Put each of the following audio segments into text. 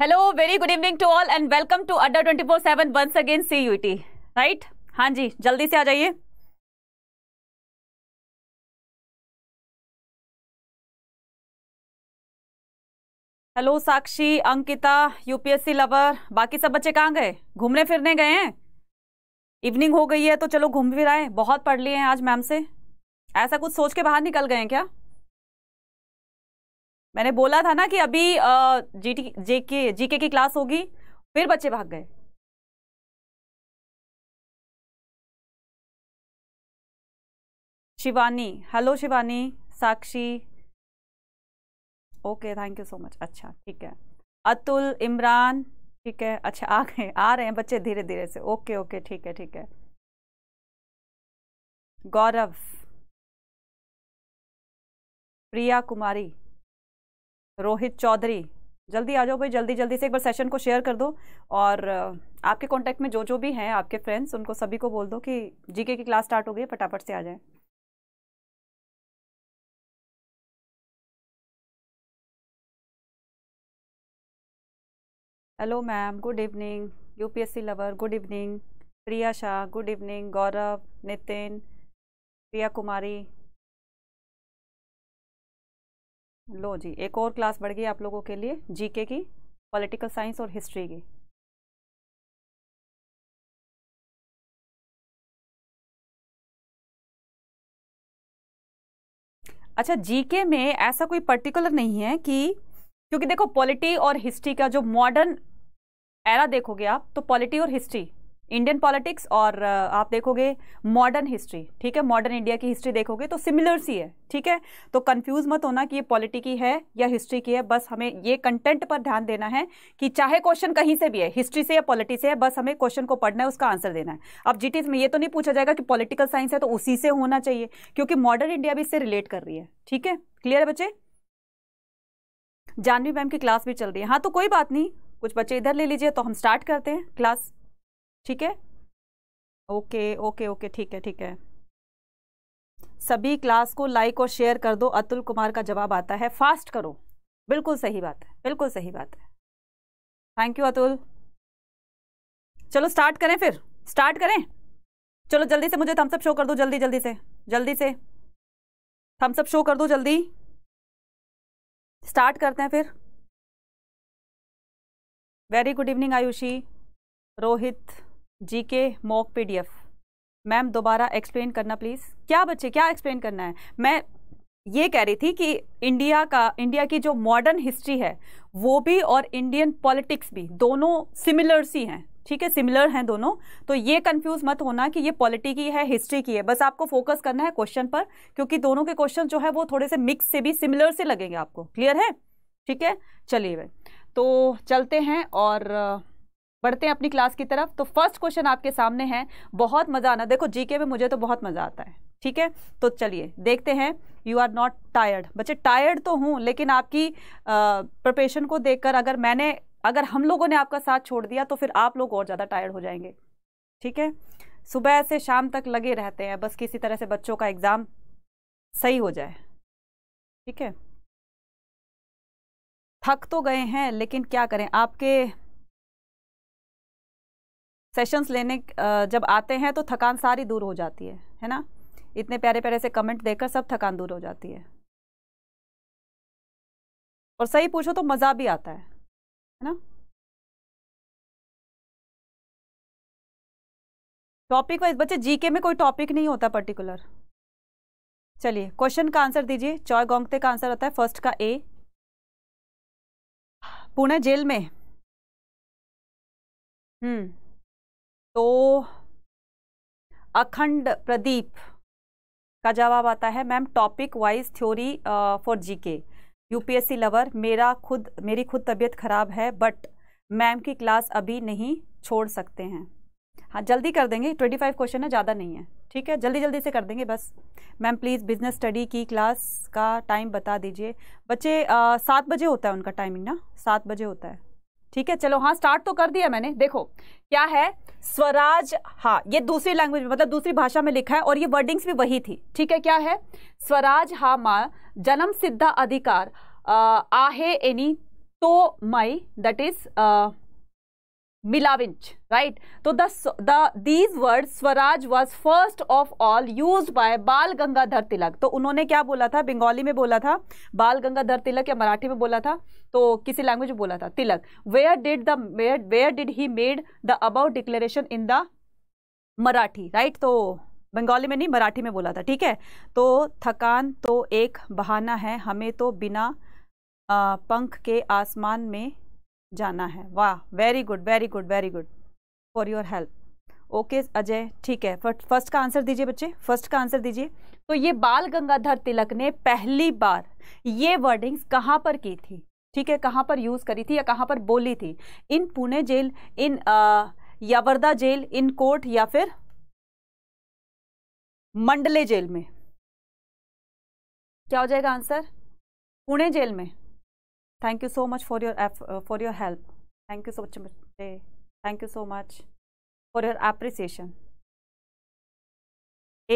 Hello very good evening to all and welcome to Adda twenty four seven once again C U T right हाँ जी जल्दी से आ जाइए hello Sakshi Ankita UPSC lover बाकी सब बच्चे कहाँ गए घूमने फिरने गए हैं इवनिंग हो गई है तो चलो घूम फिर आए बहुत पढ़ लिए हैं आज मैम से ऐसा कुछ सोच के बाहर निकल गए हैं क्या मैंने बोला था ना कि अभी जीके जी की क्लास होगी फिर बच्चे भाग गए Shivani hello Shivani Sakshi okay thank you so much अच्छा ठीक है अतुल इमरान ठीक है अच्छा आ गए आ रहे हैं बच्चे धीरे धीरे से ओके ओके ठीक है ठीक है गौरव प्रिया कुमारी रोहित चौधरी जल्दी आ जाओ भाई जल्दी जल्दी से एक बार सेशन को शेयर कर दो और आपके कॉन्टैक्ट में जो जो भी हैं आपके फ्रेंड्स उनको सभी को बोल दो कि जीके की क्लास स्टार्ट हो गई फटाफट से आ जाए hello ma'am good evening UPSC lover good evening Priya Shah good evening Gaurav Nitin Priya Kumari लो जी एक और क्लास बढ़ गई आप लोगों के लिए जीके की पॉलिटिकल साइंस और हिस्ट्री की अच्छा जीके में ऐसा कोई पर्टिकुलर नहीं है कि क्योंकि देखो पॉलिटी और हिस्ट्री का जो मॉडर्न एरा देखोगे आप तो पॉलिटी और हिस्ट्री इंडियन पॉलिटिक्स और uh, आप देखोगे मॉडर्न हिस्ट्री ठीक है मॉडर्न इंडिया की हिस्ट्री देखोगे तो सिमिलर सी है ठीक है तो कंफ्यूज मत होना कि ये पॉलिटी की है या हिस्ट्री की है बस हमें ये कंटेंट पर ध्यान देना है कि चाहे क्वेश्चन कहीं से भी है हिस्ट्री से या पॉलिटी से है बस हमें क्वेश्चन को पढ़ना है उसका आंसर देना है अब जी में ये तो नहीं पूछा जाएगा कि पॉलिटिकल साइंस है तो उसी से होना चाहिए क्योंकि मॉडर्न इंडिया भी इससे रिलेट कर रही है ठीक है क्लियर है बच्चे जानवी मैम की क्लास भी चल रही है हाँ तो कोई बात नहीं कुछ बच्चे इधर ले लीजिए तो हम स्टार्ट करते हैं क्लास ठीक है ओके ओके ओके ठीक है ठीक है सभी क्लास को लाइक और शेयर कर दो अतुल कुमार का जवाब आता है फास्ट करो बिल्कुल सही बात है बिल्कुल सही बात है थैंक यू अतुल चलो स्टार्ट करें फिर स्टार्ट करें चलो जल्दी से मुझे थम्सअप शो कर दो जल्दी जल्दी से जल्दी से थम्सअप शो कर दो जल्दी स्टार्ट करते हैं फिर very good evening Ayushi Rohit ji के मॉक पी मैम दोबारा एक्सप्लेन करना प्लीज़ क्या बच्चे क्या एक्सप्लेन करना है मैं ये कह रही थी कि इंडिया का इंडिया की जो मॉडर्न हिस्ट्री है वो भी और इंडियन पॉलिटिक्स भी दोनों सिमिलर सी हैं ठीक है सिमिलर हैं दोनों तो ये कंफ्यूज मत होना कि ये पॉलिटी की है हिस्ट्री की है बस आपको फोकस करना है क्वेश्चन पर क्योंकि दोनों के क्वेश्चन जो है वो थोड़े से मिक्स से भी सिमिलर से लगेंगे आपको क्लियर है ठीक है चलिए भाई तो चलते हैं और बढ़ते हैं अपनी क्लास की तरफ तो फर्स्ट क्वेश्चन आपके सामने है बहुत मज़ा आना देखो जीके में मुझे तो बहुत मज़ा आता है ठीक है तो चलिए देखते हैं यू आर नॉट टायर्ड बच्चे टायर्ड तो हूं लेकिन आपकी प्रिपेशन को देखकर अगर मैंने अगर हम लोगों ने आपका साथ छोड़ दिया तो फिर आप लोग और ज़्यादा टायर्ड हो जाएंगे ठीक है सुबह से शाम तक लगे रहते हैं बस किसी तरह से बच्चों का एग्ज़ाम सही हो जाए ठीक है थक तो गए हैं लेकिन क्या करें आपके सेशंस लेने जब आते हैं तो थकान सारी दूर हो जाती है है ना इतने प्यारे प्यारे से कमेंट देकर सब थकान दूर हो जाती है और सही पूछो तो मज़ा भी आता है है ना टॉपिक वाइज बच्चे जीके में कोई टॉपिक नहीं होता पर्टिकुलर चलिए क्वेश्चन का आंसर दीजिए चॉय गोंगते का आंसर होता है फर्स्ट का ए पुणे जेल में हम्म तो अखंड प्रदीप का जवाब आता है ma'am topic wise theory for GK UPSC lover मेरा खुद मेरी खुद तबीयत ख़राब है बट मैम की क्लास अभी नहीं छोड़ सकते हैं हाँ जल्दी कर देंगे ट्वेंटी फाइव क्वेश्चन है ज़्यादा नहीं है ठीक है जल्दी जल्दी से कर देंगे बस मैम प्लीज़ बिजनेस स्टडी की क्लास का टाइम बता दीजिए बच्चे सात बजे होता है उनका टाइमिंग ना सात बजे होता है ठीक है चलो हाँ स्टार्ट तो कर दिया मैंने देखो क्या है स्वराज हा ये दूसरी लैंग्वेज में मतलब दूसरी भाषा में लिखा है और ये वर्डिंग्स भी वही थी ठीक है क्या है स्वराज हा मा जन्म सिद्धा अधिकार आ, आहे एनी तो मई दैट इज मिलाविंच राइट तो these word Swaraj was first of all use by Bal Gangadhar तिलक तो उन्होंने क्या बोला था बंगाली में बोला था बाल गंगाधर तिलक या मराठी में बोला था तो किसी लैंग्वेज में बोला था Tilak where did the where did he made the about declaration in the Marathi right तो बंगाली में नहीं मराठी में बोला था ठीक है तो थकान तो एक बहाना है हमें तो बिना पंख के आसमान में जाना है वाह very good very good very good for your help okay Ajay ठीक है फर्स्ट का आंसर दीजिए बच्चे फर्स्ट का आंसर दीजिए तो ये बाल गंगाधर तिलक ने पहली बार ये वर्डिंग्स कहाँ पर की थी ठीक है कहाँ पर यूज़ करी थी या कहाँ पर बोली थी in Pune jail in Yerwada jail in court या फिर मंडले जेल में क्या हो जाएगा आंसर पुणे जेल में thank you so much for your uh, for your help thank you so much thank you so much for your appreciation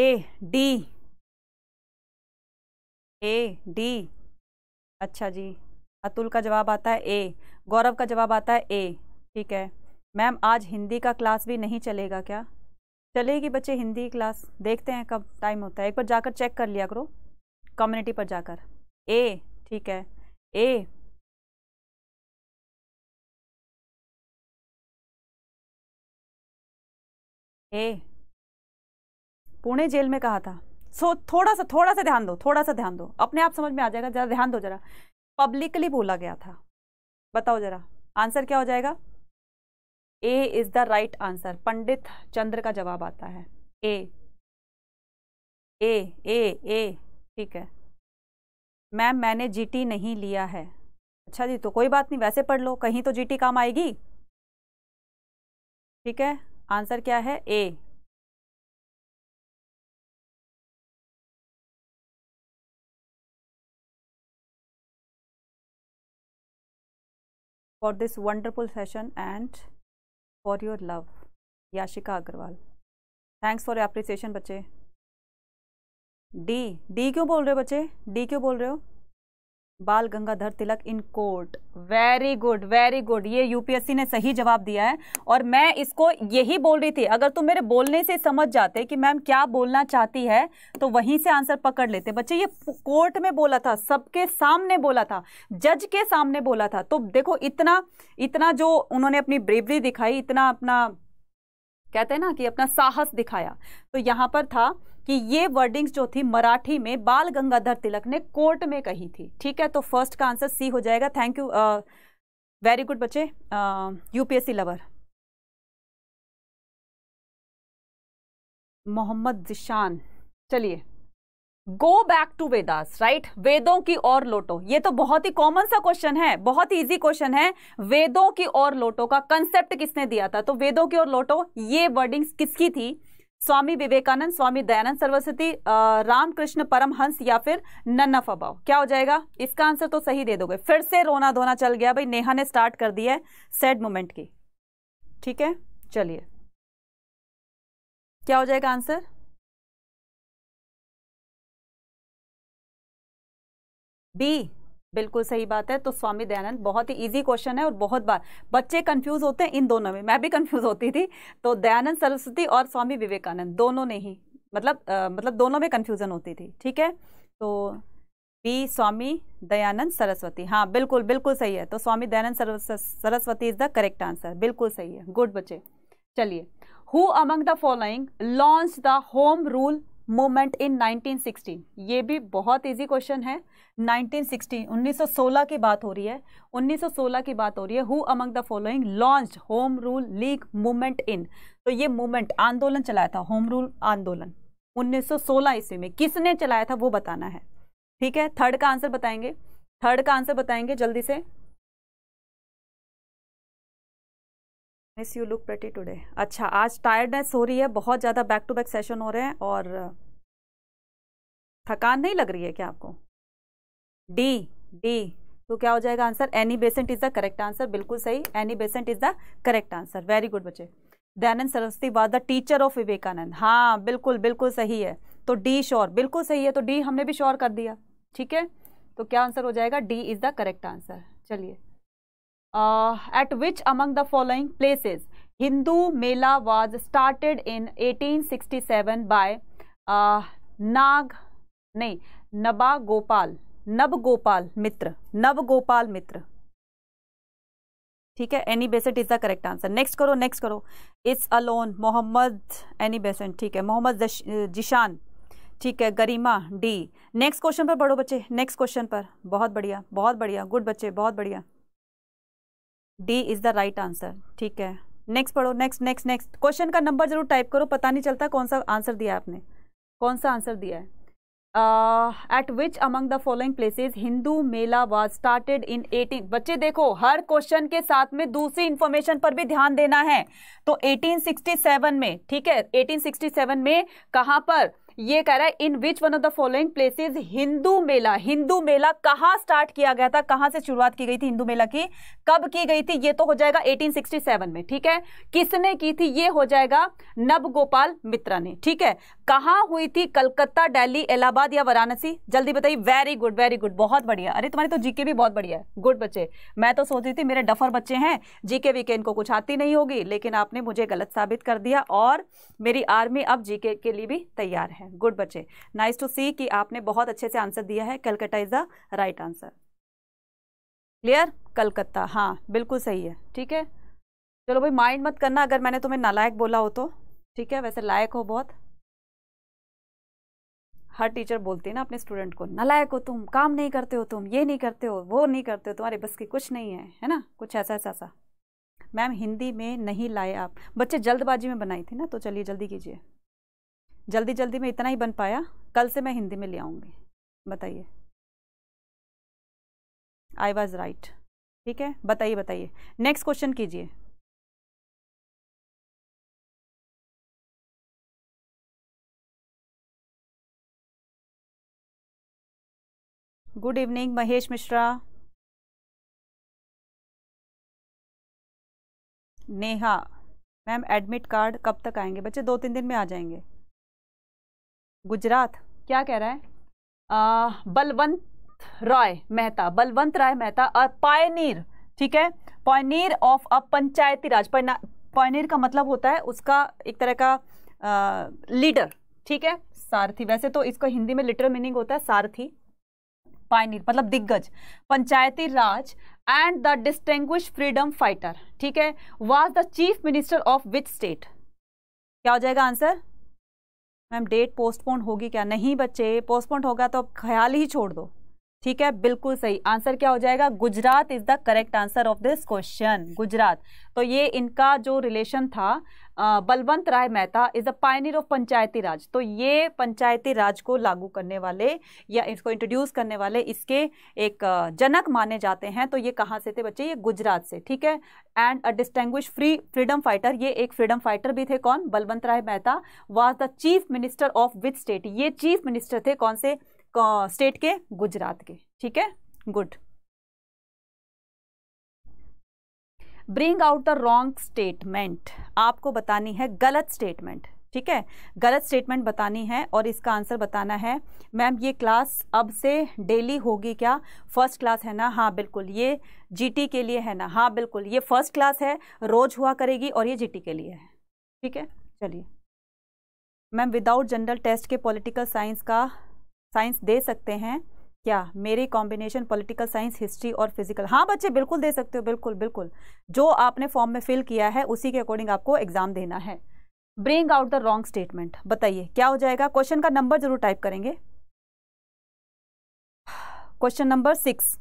a d A D अच्छा जी अतुल का जवाब आता है ए गौरव का जवाब आता है ए ठीक है मैम आज हिंदी का क्लास भी नहीं चलेगा क्या चलेगी बच्चे हिंदी क्लास देखते हैं कब टाइम होता है एक बार जाकर चेक कर लिया करो कम्युनिटी पर जाकर ए ठीक है ए ए पुणे जेल में कहा था सो थोड़ा सा थोड़ा सा ध्यान दो थोड़ा सा ध्यान दो अपने आप समझ में आ जाएगा जरा ध्यान दो जरा पब्लिकली बोला गया था बताओ जरा आंसर क्या हो जाएगा A is the right answer Pandit Chandra का जवाब आता है ए ए ए ए ठीक है मैम मैंने जीटी नहीं लिया है अच्छा जी तो कोई बात नहीं वैसे पढ़ लो कहीं तो जीटी काम आएगी ठीक है आंसर क्या है A for this wonderful session and for your love Yashika Agarwal thanks for appreciation बच्चे डी डी क्यों बोल रहे हो बच्चे डी क्यों बोल रहे हो Bal Gangadhar Tilak in court very good very good ये यूपीएससी ने सही जवाब दिया है और मैं इसको यही बोल रही थी अगर तुम मेरे बोलने से समझ जाते कि मैम क्या बोलना चाहती है तो वहीं से आंसर पकड़ लेते बच्चे ये कोर्ट में बोला था सबके सामने बोला था जज के सामने बोला था तो देखो इतना इतना जो उन्होंने अपनी ब्रेवरी दिखाई इतना अपना कहते हैं ना कि अपना साहस दिखाया तो यहाँ पर था कि ये वर्डिंग्स जो थी मराठी में बाल गंगाधर तिलक ने कोर्ट में कही थी ठीक है तो फर्स्ट का आंसर सी हो जाएगा थैंक यू वेरी गुड बच्चे UPSC uh, lover Mohammad Zishan चलिए go back to Vedas right वेदों की ओर लोटो ये तो बहुत ही कॉमन सा क्वेश्चन है बहुत ही इजी क्वेश्चन है वेदों की ओर लोटो का कंसेप्ट किसने दिया था तो वेदों की ओर लोटो ये वर्डिंग्स किसकी थी स्वामी विवेकानंद स्वामी दयानंद सरस्वती रामकृष्ण परमहंस या फिर नन्ना फबाव क्या हो जाएगा इसका आंसर तो सही दे दोगे फिर से रोना धोना चल गया भाई नेहा ने स्टार्ट कर दिया है सैड मोमेंट की ठीक है चलिए क्या हो जाएगा आंसर बी बिल्कुल सही बात है तो स्वामी दयानंद बहुत ही इजी क्वेश्चन है और बहुत बार बच्चे कंफ्यूज होते हैं इन दोनों में मैं भी कंफ्यूज होती थी तो दयानंद सरस्वती और स्वामी विवेकानंद दोनों ने ही मतलब आ, मतलब दोनों में कन्फ्यूज़न होती थी ठीक है तो बी स्वामी दयानंद सरस्वती हाँ बिल्कुल बिल्कुल सही है तो Swami Dayanand Saraswati is the correct answer बिल्कुल सही है गुड बच्चे चलिए who among the following launch the home rule movement in 1916 ये भी बहुत इजी क्वेश्चन है 1916 1916 की बात हो रही है 1916 की बात हो रही है who among the following launch home rule league movement in तो ये मूवमेंट आंदोलन चलाया था होम रूल आंदोलन 1916 ईस्वी में किसने चलाया था वो बताना है ठीक है थर्ड का आंसर बताएंगे थर्ड का आंसर बताएंगे जल्दी से miss you look pretty today अच्छा आज टायर्डनेस हो रही है बहुत ज़्यादा बैक टू बैक सेशन हो रहे हैं और थकान नहीं लग रही है क्या आपको डी डी तो क्या हो जाएगा answer Annie Besant is the correct answer बिल्कुल सही Annie Besant is the correct answer very good बच्चे Dayanand Saraswati was the teacher of Vivekananda हाँ बिल्कुल बिल्कुल सही है तो डी श्योर बिल्कुल सही है तो डी हमने भी श्योर कर दिया ठीक है तो क्या आंसर हो जाएगा D is the correct answer चलिए at which among the following places Hindu Mela was started in 1867 by नाग नहीं नबा गोपाल नब गोपाल मित्र नब गोपाल मित्र ठीक है Annie Besant is the correct answer next करो नेक्स्ट करो it's alone Mohammad Annie Besant ठीक है मोहम्मद जिशान uh, ठीक है गरिमा डी नेक्स्ट क्वेश्चन पर पढ़ो बच्चे नेक्स्ट क्वेश्चन पर बहुत बढ़िया बहुत बढ़िया गुड बच्चे बहुत बढ़िया D is the right answer ठीक है नेक्स्ट पढ़ो नेक्स्ट नेक्स्ट नेक्स्ट क्वेश्चन का नंबर जरूर टाइप करो पता नहीं चलता कौन सा आंसर दिया आपने कौन सा आंसर दिया है at which among the following places Hindu Mela was started in eighteen बच्चे देखो हर क्वेश्चन के साथ में दूसरी इन्फॉर्मेशन पर भी ध्यान देना है तो 1867 में ठीक है 1867 में कहाँ पर ये कह रहा है in which one of the following places Hindu Mela Hindu Mela कहाँ स्टार्ट किया गया था कहाँ से शुरुआत की गई थी हिंदू मेला की कब की गई थी ये तो हो जाएगा 1867 में ठीक है किसने की थी ये हो जाएगा नब गोपाल मित्रा ने ठीक है कहाँ हुई थी कलकत्ता दिल्ली इलाहाबाद या वाराणसी जल्दी बताइए वेरी गुड वेरी गुड बहुत बढ़िया अरे तुम्हारी तो जीके भी बहुत बढ़िया है गुड बच्चे मैं तो सोच रही थी मेरे डफर बच्चे हैं जीके वीके इनको कुछ आती नहीं होगी लेकिन आपने मुझे गलत साबित कर दिया और मेरी आर्मी अब जीके के लिए भी तैयार है गुड बच्चे नाइस टू सी कि आपने बहुत अच्छे से आंसर दिया है Calcutta is the right answer clear Calcutta हाँ बिल्कुल सही है ठीक है चलो भाई माइंड मत करना अगर मैंने तुम्हें नालायक बोला हो तो ठीक है वैसे लायक हो बहुत हर टीचर बोलती है ना अपने स्टूडेंट को नलायक हो तुम काम नहीं करते हो तुम ये नहीं करते हो वो नहीं करते हो तुम्हारे बस की कुछ नहीं है है ना कुछ ऐसा ऐसा ऐसा मैम हिंदी में नहीं लाए आप बच्चे जल्दबाजी में बनाई थी ना तो चलिए जल्दी कीजिए जल्दी जल्दी में इतना ही बन पाया कल से मैं हिंदी में ले आऊँगी बताइए आई वॉज राइट ठीक है बताइए बताइए नेक्स्ट क्वेश्चन कीजिए good evening Mahesh Mishra Neha ma'am admit card कब तक आएंगे बच्चे दो तीन दिन में आ जाएंगे गुजरात क्या कह रहा है बलवंत रॉय मेहता बलवंत राय मेहता और पायनीर ठीक है pioneer of a panchayati raj pioneer का मतलब होता है उसका एक तरह का आ, लीडर ठीक है सारथी वैसे तो इसको हिंदी में लिटरल मीनिंग होता है सारथी पायनिर मतलब दिग्गज panchayati raj and the distinguish freedom fighter ठीक है was the chief minister of which state क्या हो जाएगा आंसर मैम डेट पोस्टपोन होगी क्या नहीं बच्चे पोस्टपोन होगा तो ख्याल ही छोड़ दो ठीक है बिल्कुल सही आंसर क्या हो जाएगा Gujarat is the correct answer of this question Gujarat तो ये इनका जो रिलेशन था Balwant Rai Mehta is the pioneer of panchayati raj तो ये पंचायती राज को लागू करने वाले या इसको इंट्रोड्यूस करने वाले इसके एक जनक माने जाते हैं तो ये कहाँ से थे बच्चे ये गुजरात से ठीक है and a distinguish free freedom fighter ये एक फ्रीडम फाइटर भी थे कौन Balwant Rai Mehta was the chief minister of with state ये चीफ मिनिस्टर थे कौन से स्टेट के गुजरात के ठीक है good bring out the wrong statement आपको बतानी है गलत स्टेटमेंट ठीक है गलत स्टेटमेंट बतानी है और इसका आंसर बताना है मैम ये क्लास अब से डेली होगी क्या फर्स्ट क्लास है ना हाँ बिल्कुल ये जीटी के लिए है ना हाँ बिल्कुल ये फर्स्ट क्लास है रोज़ हुआ करेगी और ये जीटी के लिए है ठीक है चलिए मैम विदाउट जनरल टेस्ट के पॉलिटिकल साइंस का साइंस दे सकते हैं क्या मेरी कॉम्बिनेशन पॉलिटिकल साइंस हिस्ट्री और फिजिकल हाँ बच्चे बिल्कुल दे सकते हो बिल्कुल बिल्कुल जो आपने फॉर्म में फिल किया है उसी के अकॉर्डिंग आपको एग्जाम देना है bring out the wrong statement बताइए क्या हो जाएगा क्वेश्चन का नंबर जरूर टाइप करेंगे question number six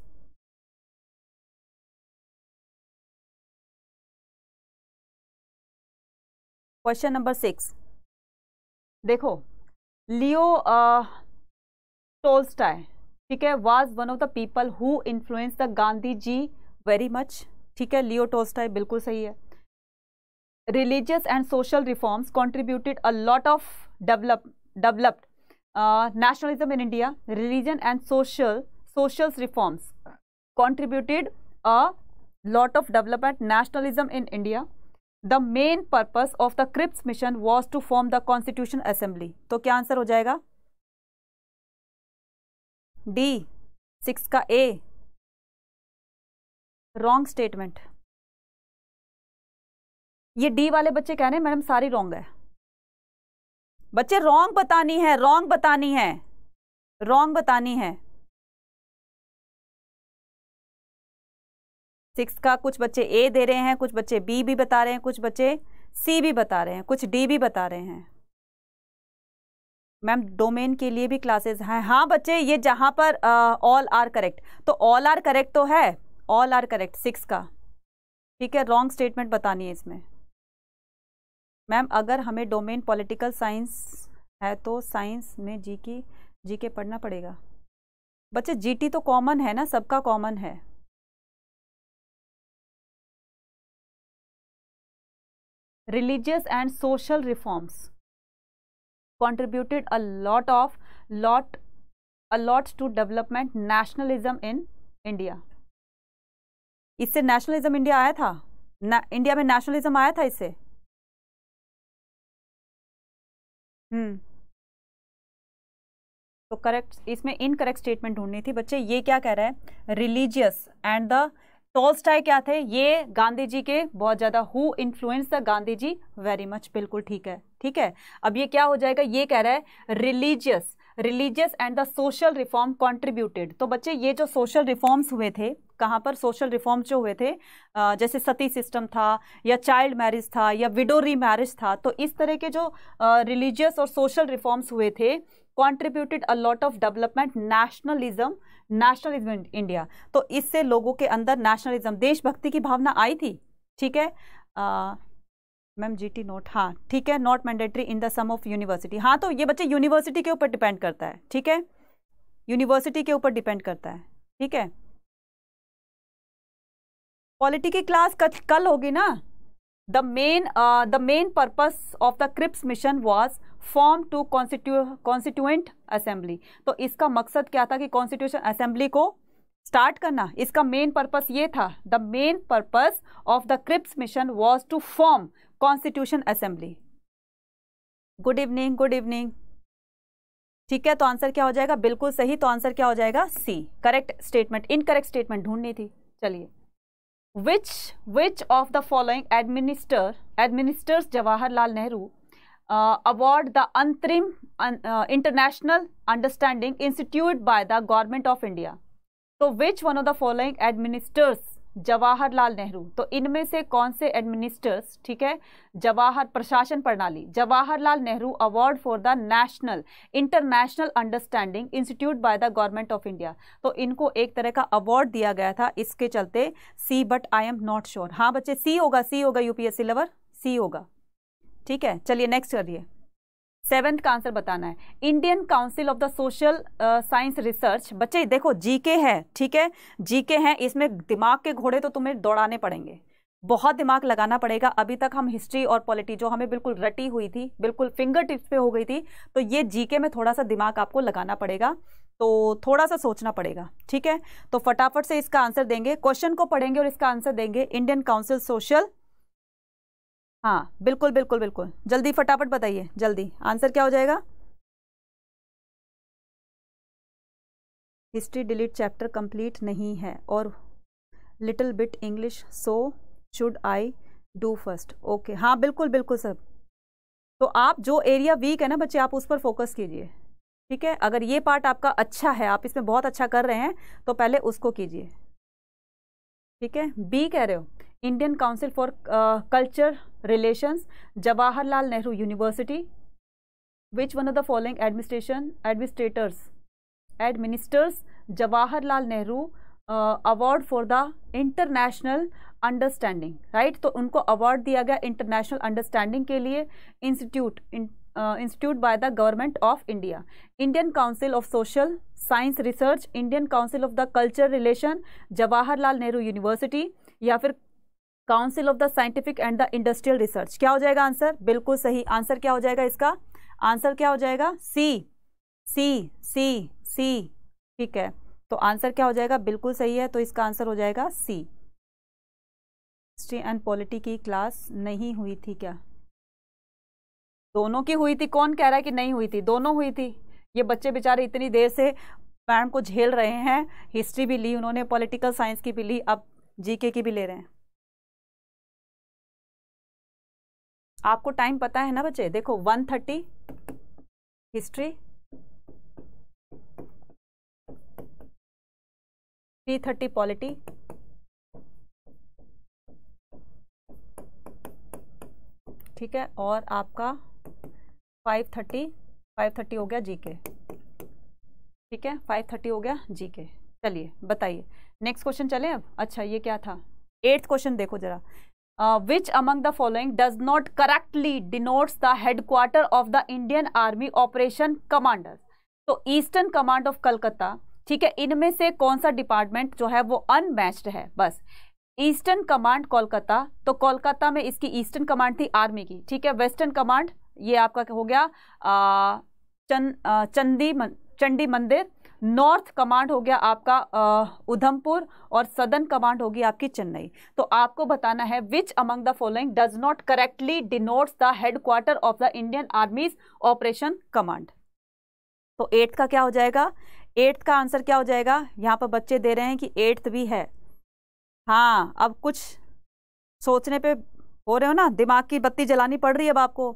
question number six देखो लियो टोल्स्टाय ठीक है was one of the people who influence the Gandhi ji very much ठीक है लियो टोस्टा बिल्कुल सही है religious and social reforms contributed a lot of develop developed nationalism in India religion and social social reforms contributed a lot of development nationalism in India the main purpose of the Cripps mission was to form the constitution assembly तो क्या answer हो जाएगा D six का a wrong statement ये D वाले बच्चे कह रहे हैं मैडम सारी रॉन्ग है बच्चे रॉन्ग बतानी है रॉन्ग बतानी है रॉन्ग बतानी है सिक्स का कुछ बच्चे ए दे रहे हैं कुछ बच्चे बी भी बता रहे हैं कुछ बच्चे सी भी बता रहे हैं कुछ डी भी बता रहे हैं मैम डोमेन के लिए भी क्लासेस हैं हाँ बच्चे ये जहाँ पर ऑल आर करेक्ट तो ऑल आर करेक्ट तो है ऑल आर करेक्ट सिक्स का ठीक है रॉन्ग स्टेटमेंट बतानी है इसमें मैम अगर हमें डोमेन पॉलिटिकल साइंस है तो साइंस में जी की जी के पढ़ना पड़ेगा बच्चे जीटी तो कॉमन है ना सबका कॉमन है religious and social reforms contributed a lot of lot a lot to development nationalism in India. isse nationalism India aaya tha Na, india mein nationalism aaya tha isse hmm तो correct इसमें incorrect statement ढूंढनी थी बच्चे ये क्या कह रहा है रिलीजियस एंड द टॉल्स्टाय क्या थे ये गांधी जी के बहुत ज़्यादा who influence the Gandhi ji very much बिल्कुल ठीक है ठीक है अब ये क्या हो जाएगा ये कह रहा है religious religious and the social reform contributed तो बच्चे ये जो सोशल रिफॉर्म्स हुए थे कहाँ पर सोशल रिफॉर्म्स जो हुए थे जैसे सती सिस्टम था या चाइल्ड मैरिज था या विडो री मैरिज था तो इस तरह के जो रिलीजियस और सोशल रिफॉर्म्स हुए थे contributed a lot of development nationalism nationalism India तो इससे लोगों के अंदर नेशनलिज्म देशभक्ति की भावना आई थी ठीक है मैम जीटी नोट हाँ ठीक है not mandatory in the sum of university हाँ तो ये बच्चे यूनिवर्सिटी के ऊपर डिपेंड करता है ठीक है यूनिवर्सिटी के ऊपर डिपेंड करता है ठीक है पॉलिटी की क्लास कल होगी ना the main uh, the main purpose of the Cripps mission was form to constituent assembly तो इसका मकसद क्या था कि कॉन्स्टिट्यूशन असेंबली को स्टार्ट करना इसका मेन पर्पस ये था the main purpose of the Cripps mission was to form constitution assembly good evening good evening ठीक है तो आंसर क्या हो जाएगा बिल्कुल सही तो आंसर क्या हो जाएगा C correct statement incorrect statement ढूंढनी थी चलिए which which of the following administer administers Jawaharlal Nehru uh, award the Antrim uh, International Understanding Institute by the Government of India. So, which one of the following administers Jawaharlal Nehru तो इनमें से कौन से administers ठीक है जवाहर प्रशासन प्रणाली Jawaharlal Nehru award for the national international understanding institute by the government of India तो इनको एक तरह का अवार्ड दिया गया था इसके चलते C but I am not sure हाँ बच्चे सी होगा सी होगा यूपीएससी लवर सी होगा ठीक है चलिए नेक्स्ट करिए सेवेंथ का आंसर बताना है Indian council of the social science research बच्चे देखो जीके है ठीक है जीके है इसमें दिमाग के घोड़े तो तुम्हें दौड़ाने पड़ेंगे बहुत दिमाग लगाना पड़ेगा अभी तक हम हिस्ट्री और पॉलिटी जो हमें बिल्कुल रटी हुई थी बिल्कुल फिंगर टिप्स पे हो गई थी तो ये जीके में थोड़ा सा दिमाग आपको लगाना पड़ेगा तो थोड़ा सा सोचना पड़ेगा ठीक है तो फटाफट से इसका आंसर देंगे क्वेश्चन को पढ़ेंगे और इसका आंसर देंगे इंडियन काउंसिल सोशल हाँ बिल्कुल बिल्कुल बिल्कुल जल्दी फटाफट बताइए जल्दी आंसर क्या हो जाएगा हिस्ट्री डिलीट चैप्टर कंप्लीट नहीं है और little bit English so should I do first okay हाँ बिल्कुल बिल्कुल सर तो आप जो एरिया वीक है ना बच्चे आप उस पर फोकस कीजिए ठीक है अगर ये पार्ट आपका अच्छा है आप इसमें बहुत अच्छा कर रहे हैं तो पहले उसको कीजिए ठीक है बी कह रहे हो Indian council for culture relations Jawaharlal Nehru university which one of the following administration administrators administers Jawaharlal Nehru award for the international understanding right तो उनको अवार्ड दिया गया इंटरनेशनल अंडरस्टैंडिंग के लिए institute institute by the government of India Indian council of social science research Indian council of the culture relation Jawaharlal Nehru university या फिर council of the scientific and the industrial research क्या हो जाएगा answer बिल्कुल सही answer क्या हो जाएगा इसका आंसर क्या हो जाएगा सी सी सी सी ठीक है तो आंसर क्या हो जाएगा बिल्कुल सही है तो इसका आंसर हो जाएगा सी हिस्ट्री एंड पॉलिटी की क्लास नहीं हुई थी क्या दोनों की हुई थी कौन कह रहा है कि नहीं हुई थी दोनों हुई थी ये बच्चे बेचारे इतनी देर से मैम को झेल रहे हैं हिस्ट्री भी ली उन्होंने पॉलिटिकल साइंस की भी ली अब जीके की भी ले रहे हैं आपको टाइम पता है ना बच्चे देखो one thirty history three thirty polity ठीक है और आपका फाइव थर्टी फाइव थर्टी हो गया जी के ठीक है फाइव थर्टी हो गया जी के चलिए बताइए नेक्स्ट क्वेश्चन चले अब अच्छा ये क्या था एट्थ क्वेश्चन देखो जरा which among the following does not correctly denotes the headquarter of the Indian army operation commander तो ईस्टर्न कमांड ऑफ कलकत्ता ठीक है इनमें से कौन सा डिपार्टमेंट जो है वो अनमैच्ड है बस ईस्टर्न कमांड कोलकाता तो कोलकाता में इसकी ईस्टर्न कमांड थी आर्मी की ठीक है वेस्टर्न कमांड ये आपका हो गया आ, चन आ, चंदी मन, चंडी मंदिर नॉर्थ कमांड हो गया आपका उधमपुर और सदर्न कमांड होगी आपकी चेन्नई तो आपको बताना है which among the following does not correctly denotes the headquarter of the Indian armies operation command तो एट्थ का क्या हो जाएगा एट्थ का आंसर क्या हो जाएगा यहाँ पर बच्चे दे रहे हैं कि एट्थ भी है हाँ अब कुछ सोचने पे हो रहे हो ना दिमाग की बत्ती जलानी पड़ रही है अब आपको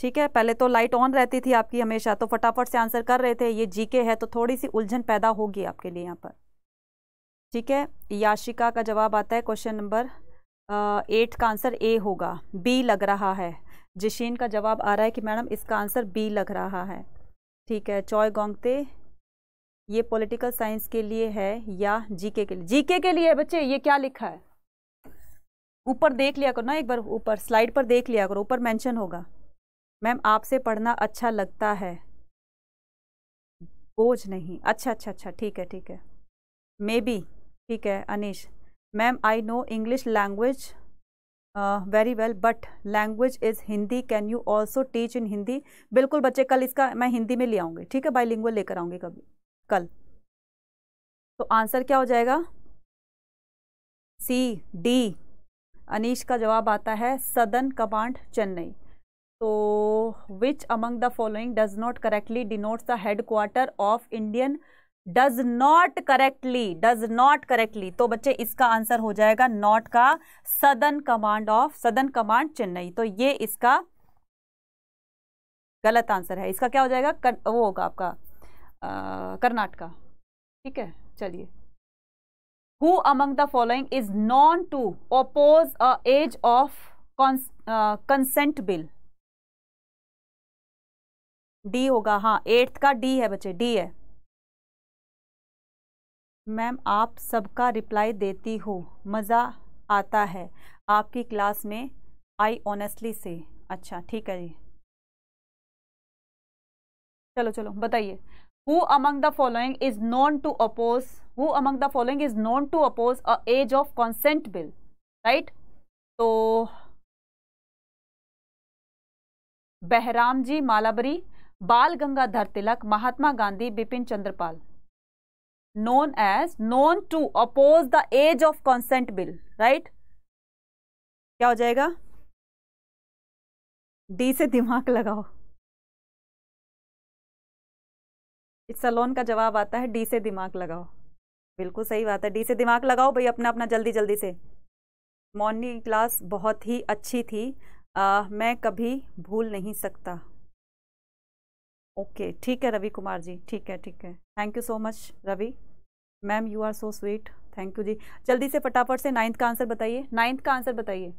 ठीक है पहले तो लाइट ऑन रहती थी आपकी हमेशा तो फटाफट से आंसर कर रहे थे ये जीके है तो थोड़ी सी उलझन पैदा होगी आपके लिए यहाँ पर ठीक है याशिका का जवाब आता है क्वेश्चन नंबर एट का आंसर ए होगा बी लग रहा है जशीन का जवाब आ रहा है कि मैडम इसका आंसर बी लग रहा है ठीक है चॉय गोंगते ये पॉलिटिकल साइंस के लिए है या जीके के लिए जीके के लिए बच्चे ये क्या लिखा है ऊपर देख लिया करो ना एक बार ऊपर स्लाइड पर देख लिया करो ऊपर मेंशन होगा मैम आपसे पढ़ना अच्छा लगता है बोझ नहीं अच्छा अच्छा अच्छा ठीक है ठीक है मे बी ठीक है Anish ma'am I know English language very well but language is Hindi can you also teach in Hindi बिल्कुल बच्चे कल इसका मैं हिंदी में ले आऊँगी ठीक है लिंग्वेज लेकर आऊँगी कभी कल तो आंसर क्या हो जाएगा सी डी अनीश का जवाब आता है सदन कमांड चेन्नई तो which among the following does not correctly denotes the headquarter of Indian does not correctly does not correctly तो बच्चे इसका आंसर हो जाएगा नॉट का southern command of southern command Chennai तो ये इसका गलत आंसर है इसका क्या हो जाएगा कर, वो होगा आपका कर्नाटका ठीक है चलिए who among the following is known to oppose a age of consent bill D होगा हाँ एट्थ का डी है बच्चे डी है मैम आप सबका रिप्लाई देती हो मज़ा आता है आपकी क्लास में आई ऑनेस्टली से अच्छा ठीक है जी चलो चलो बताइए who among the following is known to oppose who among the following is known to oppose a age of consent bill right तो Behramji Malabari Bal Gangadhar Tilak Mahatma Gandhi Bipin Chandrapal known as known to oppose the age of consent bill right क्या हो जाएगा D से दिमाग लगाओ इस salon का जवाब आता है डी से दिमाग लगाओ बिल्कुल सही बात है डी से दिमाग लगाओ भाई अपना अपना जल्दी जल्दी से मॉर्निंग क्लास बहुत ही अच्छी थी आ, मैं कभी भूल नहीं सकता ओके ठीक है रवि कुमार जी ठीक है ठीक है thank you so much Ravi ma'am you are so sweet thank you जी जल्दी से फटाफट से नाइन्थ का आंसर बताइए नाइन्थ का आंसर बताइए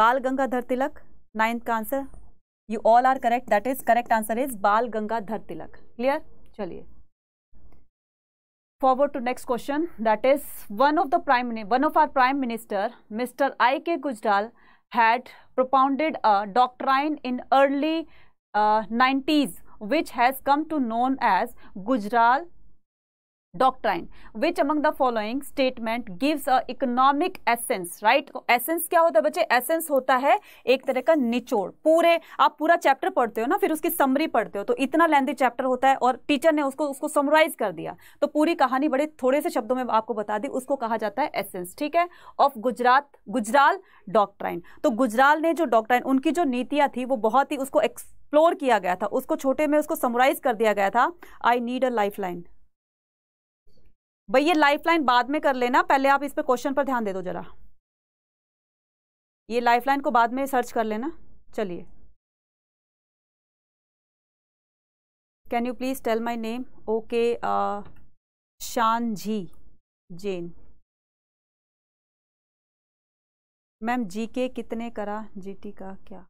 बाल गंगाधर तिलक नाइन्थ का answer you all are correct that is correct answer is Bal Gangadhar Tilak clear चलिए forward to next question that is one of the prime one of our prime minister mister I K Gujral had propounded a doctrine in early nineties which has come to known as Gujral doctrine which among the following statement gives a economic essence right essence क्या होता है बच्चे essence होता है एक तरह का निचोड़ पूरे आप पूरा चैप्टर पढ़ते हो ना फिर उसकी समरी पढ़ते हो तो इतना लेंदी चैप्टर होता है और टीचर ने उसको उसको समराइज कर दिया तो पूरी कहानी बड़े थोड़े से शब्दों में आपको बता दी उसको कहा जाता है एसेंस ठीक है ऑफ गुजरात गुजराल डॉक्ट्राइन तो गुजराल ने जो डॉक्ट्राइन उनकी जो नीतियाँ थी वो बहुत ही उसको एक्सप्लोर किया गया था उसको छोटे में उसको समराइज कर दिया गया था I need a life line भाई ये लाइफलाइन बाद में कर लेना पहले आप इस पर क्वेश्चन पर ध्यान दे दो जरा ये लाइफलाइन को बाद में सर्च कर लेना चलिए can you please tell my name okay Shan ji gen ma'am जी के कितने करा जीटी का क्या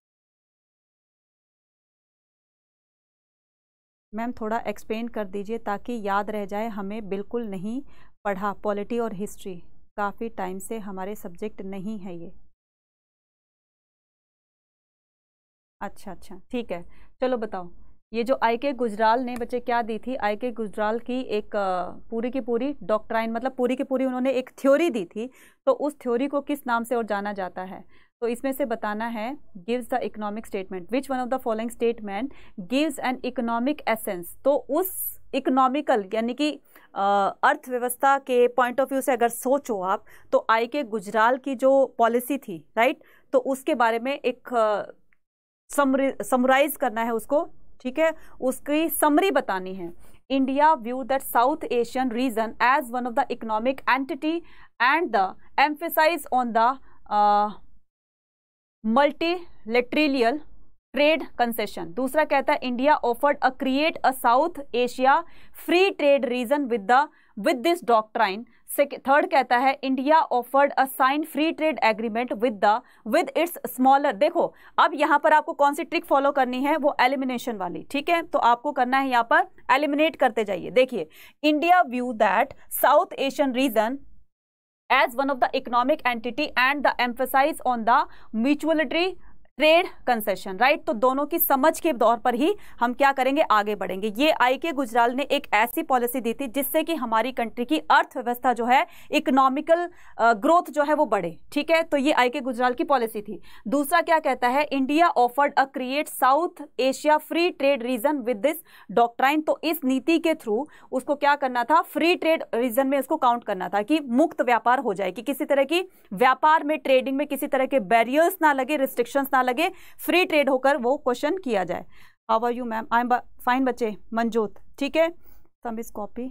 मैम थोड़ा एक्सप्लेन कर दीजिए ताकि याद रह जाए हमें बिल्कुल नहीं पढ़ा पॉलिटी और हिस्ट्री काफ़ी टाइम से हमारे सब्जेक्ट नहीं है ये अच्छा अच्छा ठीक है चलो बताओ ये जो आई के गुजराल ने बच्चे क्या दी थी आई के गुजराल की एक पूरी की पूरी डॉक्ट्राइन मतलब पूरी की पूरी उन्होंने एक थ्योरी दी थी तो उस थ्योरी को किस नाम से और जाना जाता है तो इसमें से बताना है gives the economic statement which one of the following statement gives an economic essence तो उस इकोनॉमिकल यानी कि अर्थव्यवस्था के पॉइंट ऑफ व्यू से अगर सोचो आप तो आई के गुजराल की जो पॉलिसी थी राइट तो उसके बारे में एक समराइज करना है उसको ठीक है उसकी समरी बतानी है India view that south Asian region as one of the economic entity and the emphasize on the multilateral trade concession दूसरा कहता है India offered a create a south Asia free trade region with the with this doctrine third कहता है India offered a sign free trade agreement with the with its smaller देखो अब यहाँ पर आपको कौन सी ट्रिक फॉलो करनी है वो एलिमिनेशन वाली ठीक है तो आपको करना है यहाँ पर एलिमिनेट करते जाइए देखिए India view that south Asian region as one of the economic entity and the emphasis on the mutuality trade concession right तो दोनों की समझ के दौर पर ही हम क्या करेंगे आगे बढ़ेंगे ये आई के गुजराल ने एक ऐसी पॉलिसी दी थी जिससे कि हमारी कंट्री की अर्थव्यवस्था जो है इकोनॉमिकल ग्रोथ जो है वो बढ़े ठीक है तो ये आई के गुजराल की पॉलिसी थी दूसरा क्या कहता है India offered a create south Asia free trade region with this doctrine तो इस नीति के थ्रू उसको क्या करना था फ्री ट्रेड रीजन में उसको काउंट करना था कि मुक्त व्यापार हो जाए कि किसी तरह की व्यापार में ट्रेडिंग में किसी तरह के बैरियर्स ना लगे रिस्ट्रिक्शंस ना लगे फ्री ट्रेड होकर वो क्वेश्चन किया जाए how are you ma'am I am fine बच्चे मंजोत ठीक है some is copy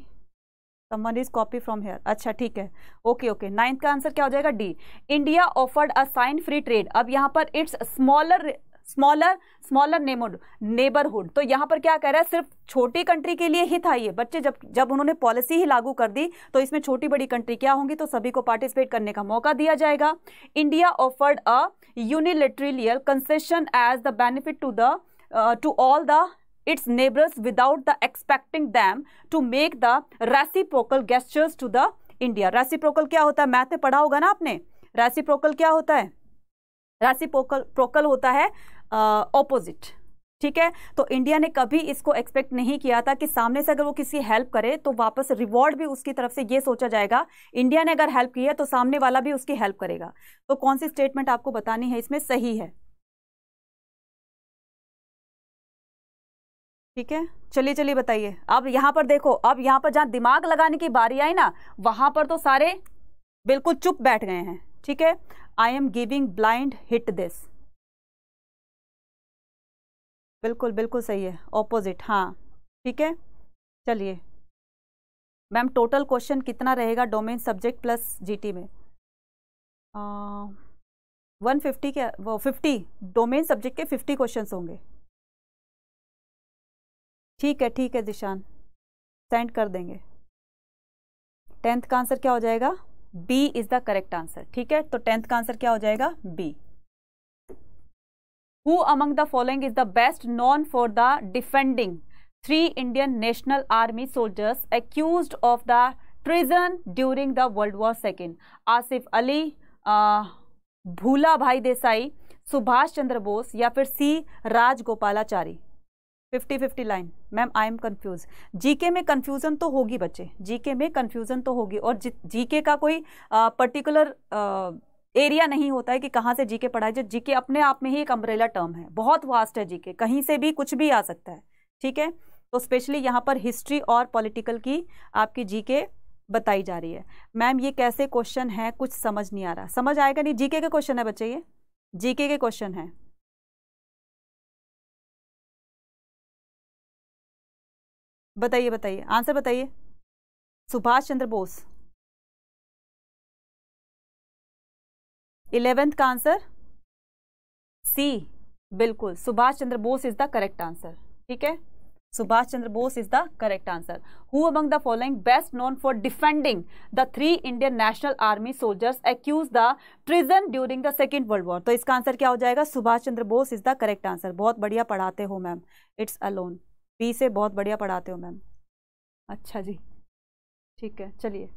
one is copy from here अच्छा ठीक है ओके ओके नाइन्थ का आंसर क्या हो जाएगा D India offered a sign free trade अब यहाँ पर its smaller smaller smaller neighbourhood neighbourhood तो यहाँ पर क्या कह रहा है सिर्फ छोटी कंट्री के लिए ही था ये बच्चे जब जब उन्होंने पॉलिसी ही लागू कर दी तो इसमें छोटी बड़ी कंट्री क्या होंगी तो सभी को पार्टिसिपेट करने का मौका दिया जाएगा India offered a unilateral concession as the benefit to the to all the its neighbors without the expecting them to make the reciprocal gestures to the India reciprocal क्या होता है मैथ में पढ़ा होगा ना आपने रेसिप्रोकल क्या होता है रेसिप्रोकल प्रोकल होता है ऑपोजिट ठीक है तो इंडिया ने कभी इसको एक्सपेक्ट नहीं किया था कि सामने से अगर वो किसी हेल्प करे तो वापस रिवॉर्ड भी उसकी तरफ से ये सोचा जाएगा इंडिया ने अगर हेल्प की है तो सामने वाला भी उसकी हेल्प करेगा तो कौन सी स्टेटमेंट आपको बतानी है इसमें सही है ठीक है चलिए चलिए बताइए अब यहां पर देखो अब यहाँ पर जहां दिमाग लगाने की बारी आई ना वहां पर तो सारे बिल्कुल चुप बैठ गए हैं ठीक है I am giving blind hit this बिल्कुल बिल्कुल सही है ऑपोजिट हाँ ठीक है चलिए मैम टोटल क्वेश्चन कितना रहेगा डोमेन सब्जेक्ट प्लस जीटी में वन फिफ्टी के वो फिफ्टी डोमेन सब्जेक्ट के फिफ्टी क्वेश्चन होंगे ठीक है ठीक है दिशान सेंड कर देंगे टेंथ का आंसर क्या हो जाएगा B is the correct answer ठीक है तो टेंथ का आंसर क्या हो जाएगा B who among the following is the best known for the defending three Indian national army soldiers accuse of the treason during the world war second Asif Ali Bhulabhai Desai Subhash Chandra Bose या फिर C Rajagopalachari fifty fifty line ma'am I am confuse GK में confusion तो होगी बच्चे GK में confusion तो होगी और जी के का कोई पर्टिकुलर uh, एरिया नहीं होता है कि कहाँ से जीके पढ़ाई जो जीके अपने आप में ही एक अम्ब्रेला टर्म है बहुत वास्ट है जीके कहीं से भी कुछ भी आ सकता है ठीक है तो स्पेशली यहाँ पर हिस्ट्री और पॉलिटिकल की आपकी जीके बताई जा रही है मैम ये कैसे क्वेश्चन है कुछ समझ नहीं आ रहा समझ आएगा नहीं जीके के क्वेश्चन है बच्चे ये जीके के क्वेश्चन है बताइए बताइए आंसर बताइए सुभाष चंद्र बोस इलेवेंथ का आंसर सी बिल्कुल Subhash Chandra Bose is the correct answer ठीक है Subhash Chandra Bose is the correct answer who among the following best known for defending the three Indian national army soldiers accuse the treason during the second world war तो इसका answer क्या हो जाएगा Subhash Chandra Bose is the correct answer बहुत बढ़िया पढ़ाते हो ma'am it's alone B से बहुत बढ़िया पढ़ाते हो मैम अच्छा जी ठीक है चलिए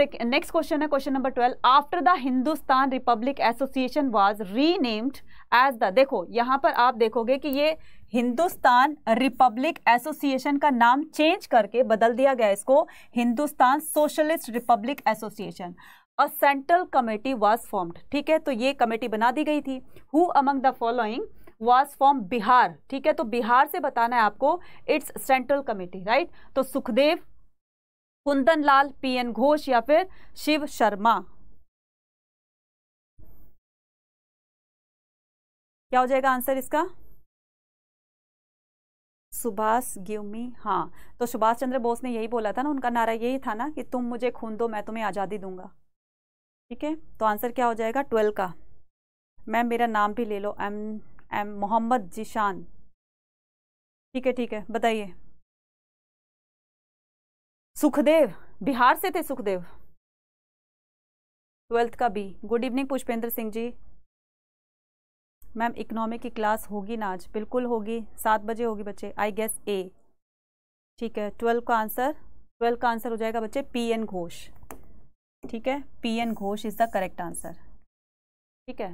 नेक्स्ट क्वेश्चन है question number 12 after the hindustan republic association was renamed as the देखो यहाँ पर आप देखोगे कि ये हिंदुस्तान रिपब्लिक एसोसिएशन का नाम चेंज करके बदल दिया गया इसको Hindustan socialist republic association a central committee was formed ठीक है तो ये कमेटी बना दी गई थी who among the following was form Bihar ठीक है तो बिहार से बताना है आपको इट्स सेंट्रल कमेटी राइट तो सुखदेव कुंदन लाल पी एन घोष या फिर शिव शर्मा क्या हो जाएगा आंसर इसका सुभाष गिव मी हाँ तो सुभाष चंद्र बोस ने यही बोला था ना उनका नारा यही था ना कि तुम मुझे खून दो मैं तुम्हें आज़ादी दूंगा ठीक है तो आंसर क्या हो जाएगा ट्वेल्व का मैम मेरा नाम भी ले लो एम एम मोहम्मद जीशान ठीक है ठीक है बताइए सुखदेव बिहार से थे सुखदेव ट्वेल्थ का B good evening Pushpendra Singh ji ma'am economy की क्लास होगी ना आज बिल्कुल होगी सात बजे होगी बच्चे आई गेस ए ठीक है ट्वेल्व का आंसर ट्वेल्व का आंसर हो जाएगा बच्चे पी एन घोष ठीक है P N Ghosh is the correct answer ठीक है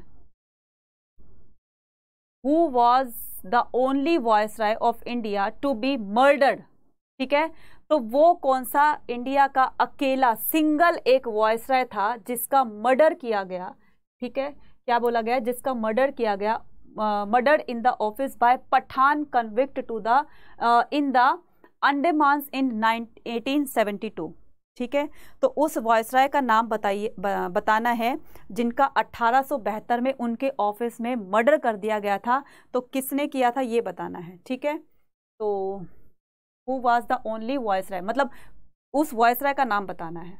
who was the only viceroy of India to be murdered ठीक है तो वो कौन सा इंडिया का अकेला सिंगल एक वॉयसराय था जिसका मर्डर किया गया ठीक है क्या बोला गया जिसका मर्डर किया गया murder in the office by Pathan convict to the in the Andamans in eighteen seventy two ठीक है तो उस वॉयसराय का नाम बताइए बताना है जिनका अट्ठारह में उनके ऑफिस में मर्डर कर दिया गया था तो किसने किया था ये बताना है ठीक है तो who was the only viceroy मतलब उस वॉयस राय का नाम बताना है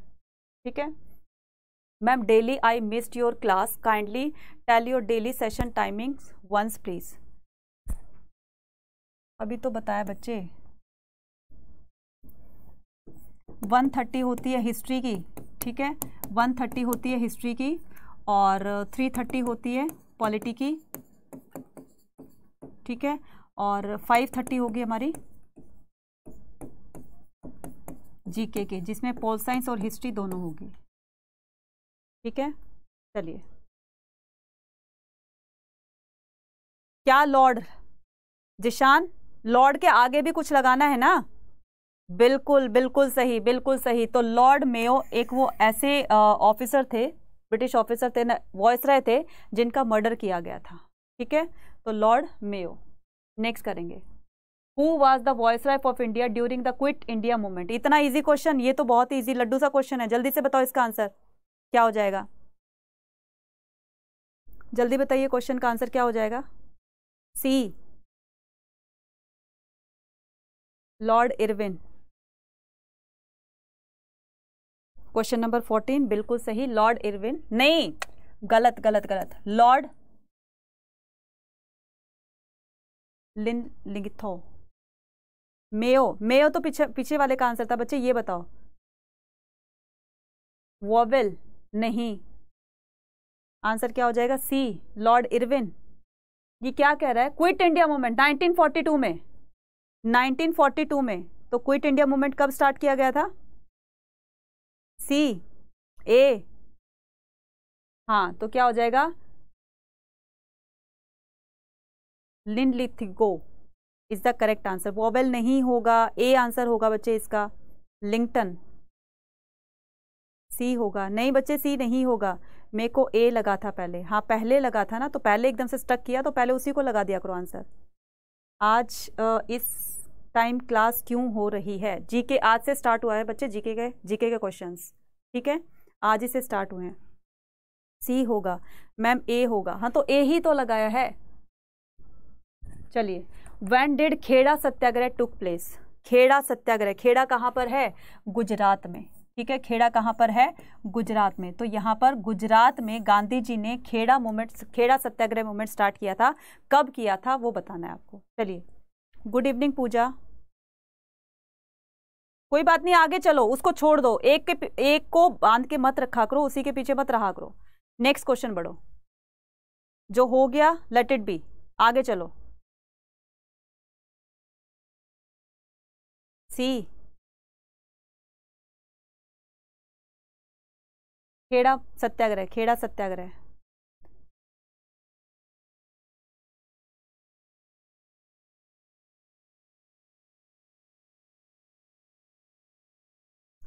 ठीक है ma'am daily I missed your class kindly tell your daily session timings once please अभी तो बताया बच्चे 130 होती है हिस्ट्री की ठीक है 130 होती है हिस्ट्री की और 330 होती है पॉलिटी की ठीक है और 530 होगी हमारी जीके के जिसमें पोल साइंस और हिस्ट्री दोनों होगी ठीक है चलिए क्या लॉर्ड जिशान लॉर्ड के आगे भी कुछ लगाना है ना बिल्कुल बिल्कुल सही बिल्कुल सही तो लॉर्ड मेयो एक वो ऐसे ऑफिसर थे ब्रिटिश ऑफिसर थे वॉइस रहे थे जिनका मर्डर किया गया था ठीक है तो लॉर्ड मेयो नेक्स्ट करेंगे who was the viceroy of India during the Quit India movement इतना ईजी क्वेश्चन ये तो बहुत ईजी लड्डू सा क्वेश्चन है जल्दी से बताओ इसका आंसर क्या हो जाएगा जल्दी बताइए क्वेश्चन का आंसर क्या हो जाएगा C Lord Irwin question number fourteen बिल्कुल सही लॉर्ड इरविन नहीं गलत गलत गलत Lord Lin Linlithgow Mayo Mayo तो पीछे पीछे वाले का आंसर था बच्चे ये बताओ वोवेल नहीं आंसर क्या हो जाएगा सी लॉर्ड इरविन ये क्या कह रहा है क्विट इंडिया मूवमेंट 1942 में 1942 में तो क्विट इंडिया मूवमेंट कब स्टार्ट किया गया था सी ए हाँ तो क्या हो जाएगा Lind is the correct answer Wavell नहीं होगा ए आंसर होगा बच्चे इसका लिंकटन सी होगा नहीं बच्चे सी नहीं होगा मे को ए लगा था पहले हाँ पहले लगा था ना तो पहले एकदम से स्टक किया तो पहले उसी को लगा दिया करो आंसर आज इस टाइम क्लास क्यों हो रही है जीके आज से स्टार्ट हुआ है बच्चे जीके के जीके के क्वेश्चंस ठीक है आज ही से स्टार्ट हुए हैं सी होगा मैम ए होगा हाँ तो ए ही तो लगाया है चलिए when did Kheda Satyagraha took place Kheda Satyagraha Kheda कहाँ पर है गुजरात में ठीक है खेड़ा कहाँ पर है गुजरात में तो यहाँ पर गुजरात में गांधी जी ने Kheda movement Kheda Satyagraha movement start किया था कब किया था वो बताना है आपको चलिए गुड इवनिंग पूजा कोई बात नहीं आगे चलो उसको छोड़ दो एक के एक को बांध के मत रखा करो उसी के पीछे मत रहा करो नेक्स्ट क्वेश्चन बढ़ो जो हो गया लेट इट बी आगे चलो सी खेड़ा सत्याग्रह खेड़ा सत्याग्रह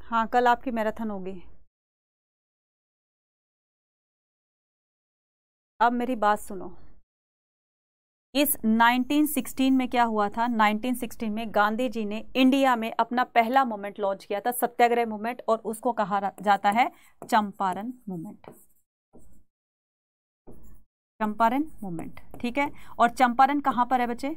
हाँ कल आपकी मैराथन होगी अब मेरी बात सुनो इस 1916 में क्या हुआ था 1916 में गांधी जी ने इंडिया में अपना पहला मूवमेंट लॉन्च किया था सत्याग्रह मूवमेंट और उसको कहा जाता है चंपारण मूवमेंट चंपारण मूवमेंट ठीक है और चंपारण कहां पर है बच्चे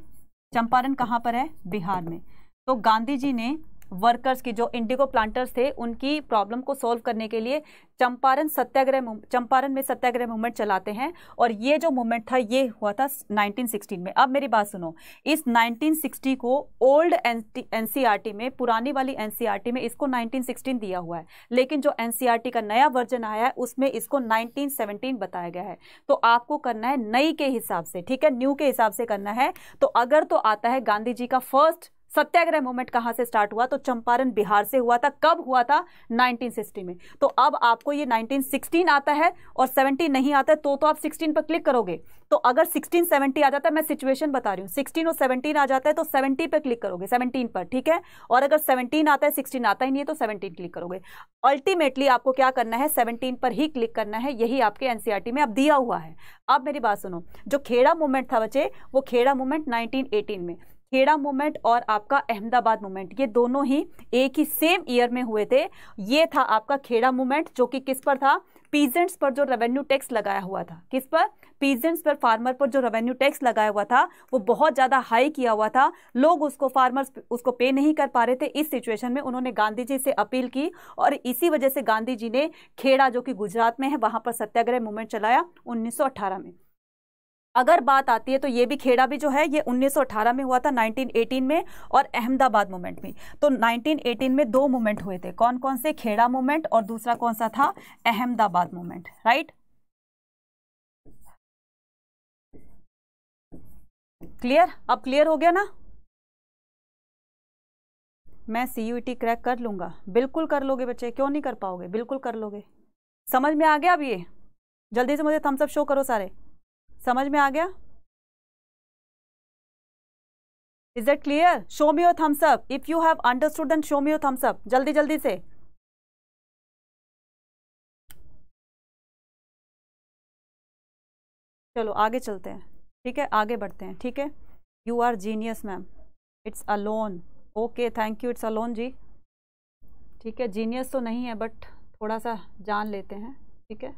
चंपारण कहां पर है बिहार में तो गांधी जी ने वर्कर्स की जो इंडिगो प्लांटर्स थे उनकी प्रॉब्लम को सॉल्व करने के लिए चंपारण सत्याग्रह चंपारण में सत्याग्रह मूवमेंट चलाते हैं और ये जो मूवमेंट था ये हुआ था 1916 में अब मेरी बात सुनो इस 1960 को ओल्ड एनसीईआरटी e में पुरानी वाली एनसीईआरटी e में इसको 1916 दिया हुआ है लेकिन जो एनसीईआरटी e का नया वर्जन आया है उसमें इसको 1917 बताया गया है तो आपको करना है नई के हिसाब से ठीक है न्यू के हिसाब से करना है तो अगर तो आता है गांधी जी का फर्स्ट सत्याग्रह मूवमेंट कहाँ से स्टार्ट हुआ तो चंपारण बिहार से हुआ था कब हुआ था 1960 में तो अब आपको ये 1916 आता है और 17 नहीं आता है तो तो आप 16 पर क्लिक करोगे तो अगर 16 70 आ जाता है मैं सिचुएशन बता रही हूँ 16 और 17 आ जाता है तो 70 पर क्लिक करोगे 17 पर ठीक है और अगर 17 आता है 16 आता ही नहीं है तो सेवनटीन क्लिक करोगे अल्टीमेटली आपको क्या करना है सेवनटीन पर ही क्लिक करना है यही आपके एनसीईआरटी e में अब दिया हुआ है अब मेरी बात सुनो जो खेड़ा मूवमेंट था बच्चे वो खेड़ा मूवमेंट नाइनटीन में खेड़ा मूवमेंट और आपका अहमदाबाद मूवमेंट ये दोनों ही एक ही सेम ईयर में हुए थे ये था आपका खेड़ा मूवमेंट जो कि किस पर था पीजेंट्स पर जो रेवेन्यू टैक्स लगाया हुआ था किस पर पीजेंट्स पर फार्मर पर जो रेवेन्यू टैक्स लगाया हुआ था वो बहुत ज़्यादा हाई किया हुआ था लोग उसको फार्मर्स उसको पे नहीं कर पा रहे थे इस सिचुएशन में उन्होंने गांधी जी से अपील की और इसी वजह से गांधी जी ने खेड़ा जो कि गुजरात में है वहाँ पर सत्याग्रह मूवमेंट चलाया उन्नीस में अगर बात आती है तो ये भी खेड़ा भी जो है ये 1918 में हुआ था 1918 में और अहमदाबाद मूवमेंट में तो 1918 में दो मूवमेंट हुए थे कौन कौन से खेड़ा मूवमेंट और दूसरा कौन सा था अहमदाबाद मूवमेंट राइट क्लियर अब क्लियर हो गया ना मैं सीयूटी e क्रैक कर लूंगा बिल्कुल कर लोगे बच्चे क्यों नहीं कर पाओगे बिल्कुल कर लोगे समझ में आ गया अब ये जल्दी से मुझे थम्सअप शो करो सारे समझ में आ गया is it clear show me your thumbs up if you have understood then show me your thumbs up जल्दी जल्दी से चलो आगे चलते हैं ठीक है आगे बढ़ते हैं ठीक है you are genius ma'am it's alone okay thank you it's alone जी ठीक है जीनियस तो नहीं है बट थोड़ा सा जान लेते हैं ठीक है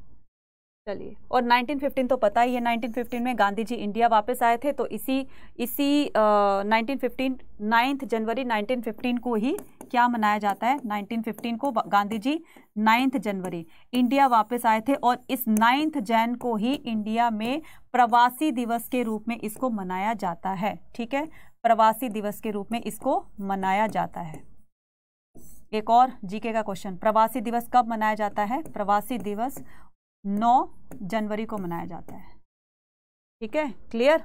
चलिए और 1915 तो पता ही है 1915 में गांधी जी इंडिया वापस आए थे तो इसी इसी नाइनटीन 1915 9 जनवरी 1915 को ही क्या मनाया जाता है 1915 को गांधी जी नाइन्थ जनवरी इंडिया वापस आए थे और इस नाइन्थ जैन को ही इंडिया में प्रवासी दिवस के रूप में इसको मनाया जाता है ठीक है प्रवासी दिवस के रूप में इसको मनाया जाता है एक और जीके का क्वेश्चन प्रवासी दिवस कब मनाया जाता है प्रवासी दिवस नौ जनवरी को मनाया जाता है ठीक है clear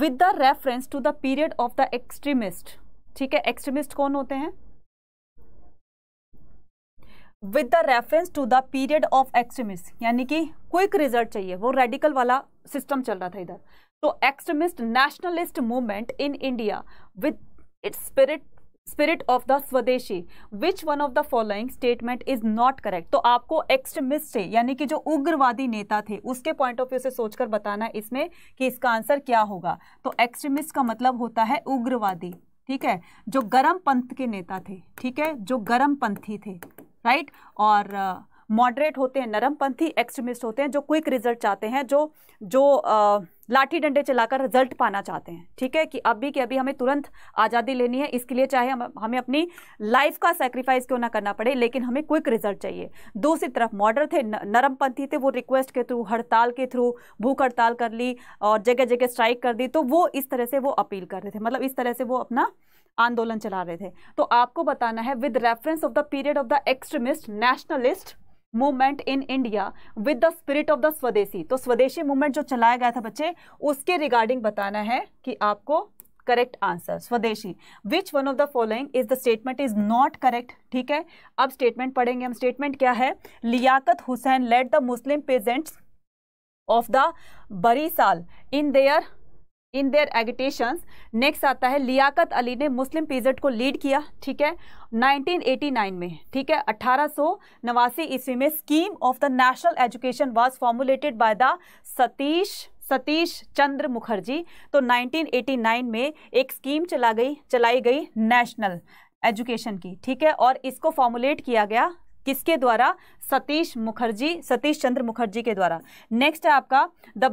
with the reference to the period of the extremist ठीक है एक्सट्रीमिस्ट कौन होते हैं with the reference to the period of extremist यानी कि क्विक रिजल्ट चाहिए वो रेडिकल वाला सिस्टम चल रहा था इधर तो extremist nationalist movement in India with its spirit spirit of the swadeshi which one of the following statement is not correct तो आपको एक्सट्रीमिस्ट से यानी कि जो उग्रवादी नेता थे उसके पॉइंट ऑफ व्यू से सोचकर बताना इसमें कि इसका आंसर क्या होगा तो एक्सट्रीमिस्ट का मतलब होता है उग्रवादी ठीक है जो गर्म पंथ के नेता थे ठीक है जो गर्म पंथी थे राइट और मॉडरेट होते हैं नरमपंथी एक्सट्रीमिस्ट होते हैं जो क्विक रिजल्ट चाहते हैं जो जो लाठी डंडे चलाकर रिजल्ट पाना चाहते हैं ठीक है कि अभी कि अभी हमें तुरंत आज़ादी लेनी है इसके लिए चाहे हम हमें अपनी लाइफ का सेक्रीफाइस क्यों ना करना पड़े लेकिन हमें क्विक रिजल्ट चाहिए दूसरी तरफ मॉडर थे नरमपंथी थे वो रिक्वेस्ट के थ्रू हड़ताल के थ्रू भूख हड़ताल कर ली और जगह जगह स्ट्राइक कर दी तो वो इस तरह से वो अपील कर रहे थे मतलब इस तरह से वो अपना आंदोलन चला रहे थे तो आपको बताना है with reference of the period of the extremist nationalist movement in India with the spirit of the swadeshi तो स्वदेशी मूवमेंट जो चलाया गया था बच्चे उसके रिगार्डिंग बताना है कि आपको correct answer swadeshi which one of the following is the statement is not correct ठीक है अब स्टेटमेंट पढ़ेंगे हम स्टेटमेंट क्या है Liaquat Hussain led the Muslim peasants of the Barisal in their in their agitations next आता है लियाकत अली ने मुस्लिम पीजट को लीड किया ठीक है 1989 में ठीक है अट्ठारह नवासी ईस्वी में scheme of the national education was formulated by the Satish Satish Chandra Mukherjee तो 1989 में एक स्कीम चला गई चलाई गई नेशनल एजुकेशन की ठीक है और इसको फॉर्मुलेट किया गया किसके द्वारा सतीश मुखर्जी सतीश चंद्र मुखर्जी के द्वारा नेक्स्ट है आपका the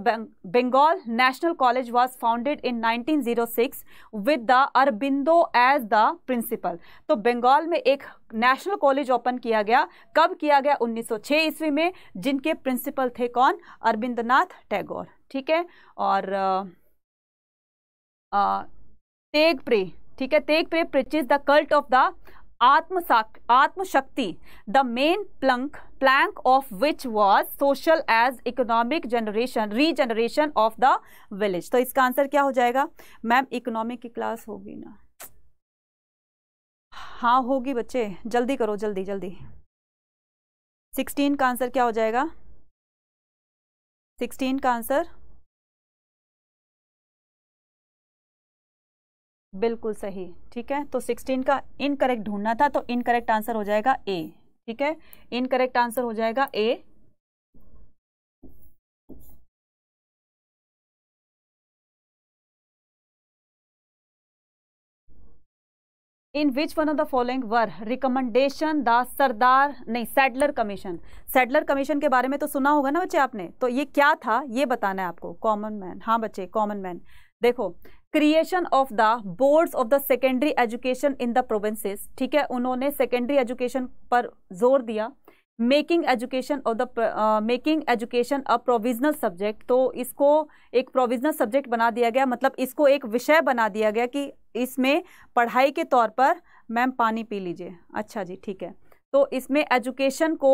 Bengal national college was founded in 1906 with the Aurobindo as the principal तो बंगाल में एक नेशनल कॉलेज ओपन किया गया कब किया गया 1906 ईस्वी में जिनके प्रिंसिपल थे कौन अरबिंदनाथ टैगोर ठीक है और तेग प्रे ठीक है Tagore preached is the cult of the atma atmashakti the main plank plank of which was social as economic generation regeneration of the village तो इसका आंसर क्या हो जाएगा मैम इकोनॉमिक की क्लास होगी ना हाँ होगी बच्चे जल्दी करो जल्दी जल्दी सिक्सटीन का आंसर क्या हो जाएगा सिक्सटीन का आंसर बिल्कुल सही ठीक है तो 16 का इनकरेक्ट ढूंढना था तो इनकरेक्ट आंसर हो जाएगा ए ठीक है इनकरेक्ट आंसर हो जाएगा A in which one of the following were recommendation the Sardar नहीं सेडलर कमीशन सेडलर कमीशन के बारे में तो सुना होगा ना बच्चे आपने तो ये क्या था ये बताना है आपको कॉमन मैन हाँ बच्चे कॉमन मैन देखो creation of the boards of the secondary education in the provinces ठीक है उन्होंने सेकेंडरी एजुकेशन पर जोर दिया making education of the making education a provisional subject तो इसको एक प्रोविजनल सब्जेक्ट बना दिया गया मतलब इसको एक विषय बना दिया गया कि इसमें पढ़ाई के तौर पर मैम पानी पी लीजिए अच्छा जी ठीक है तो इसमें एजुकेशन को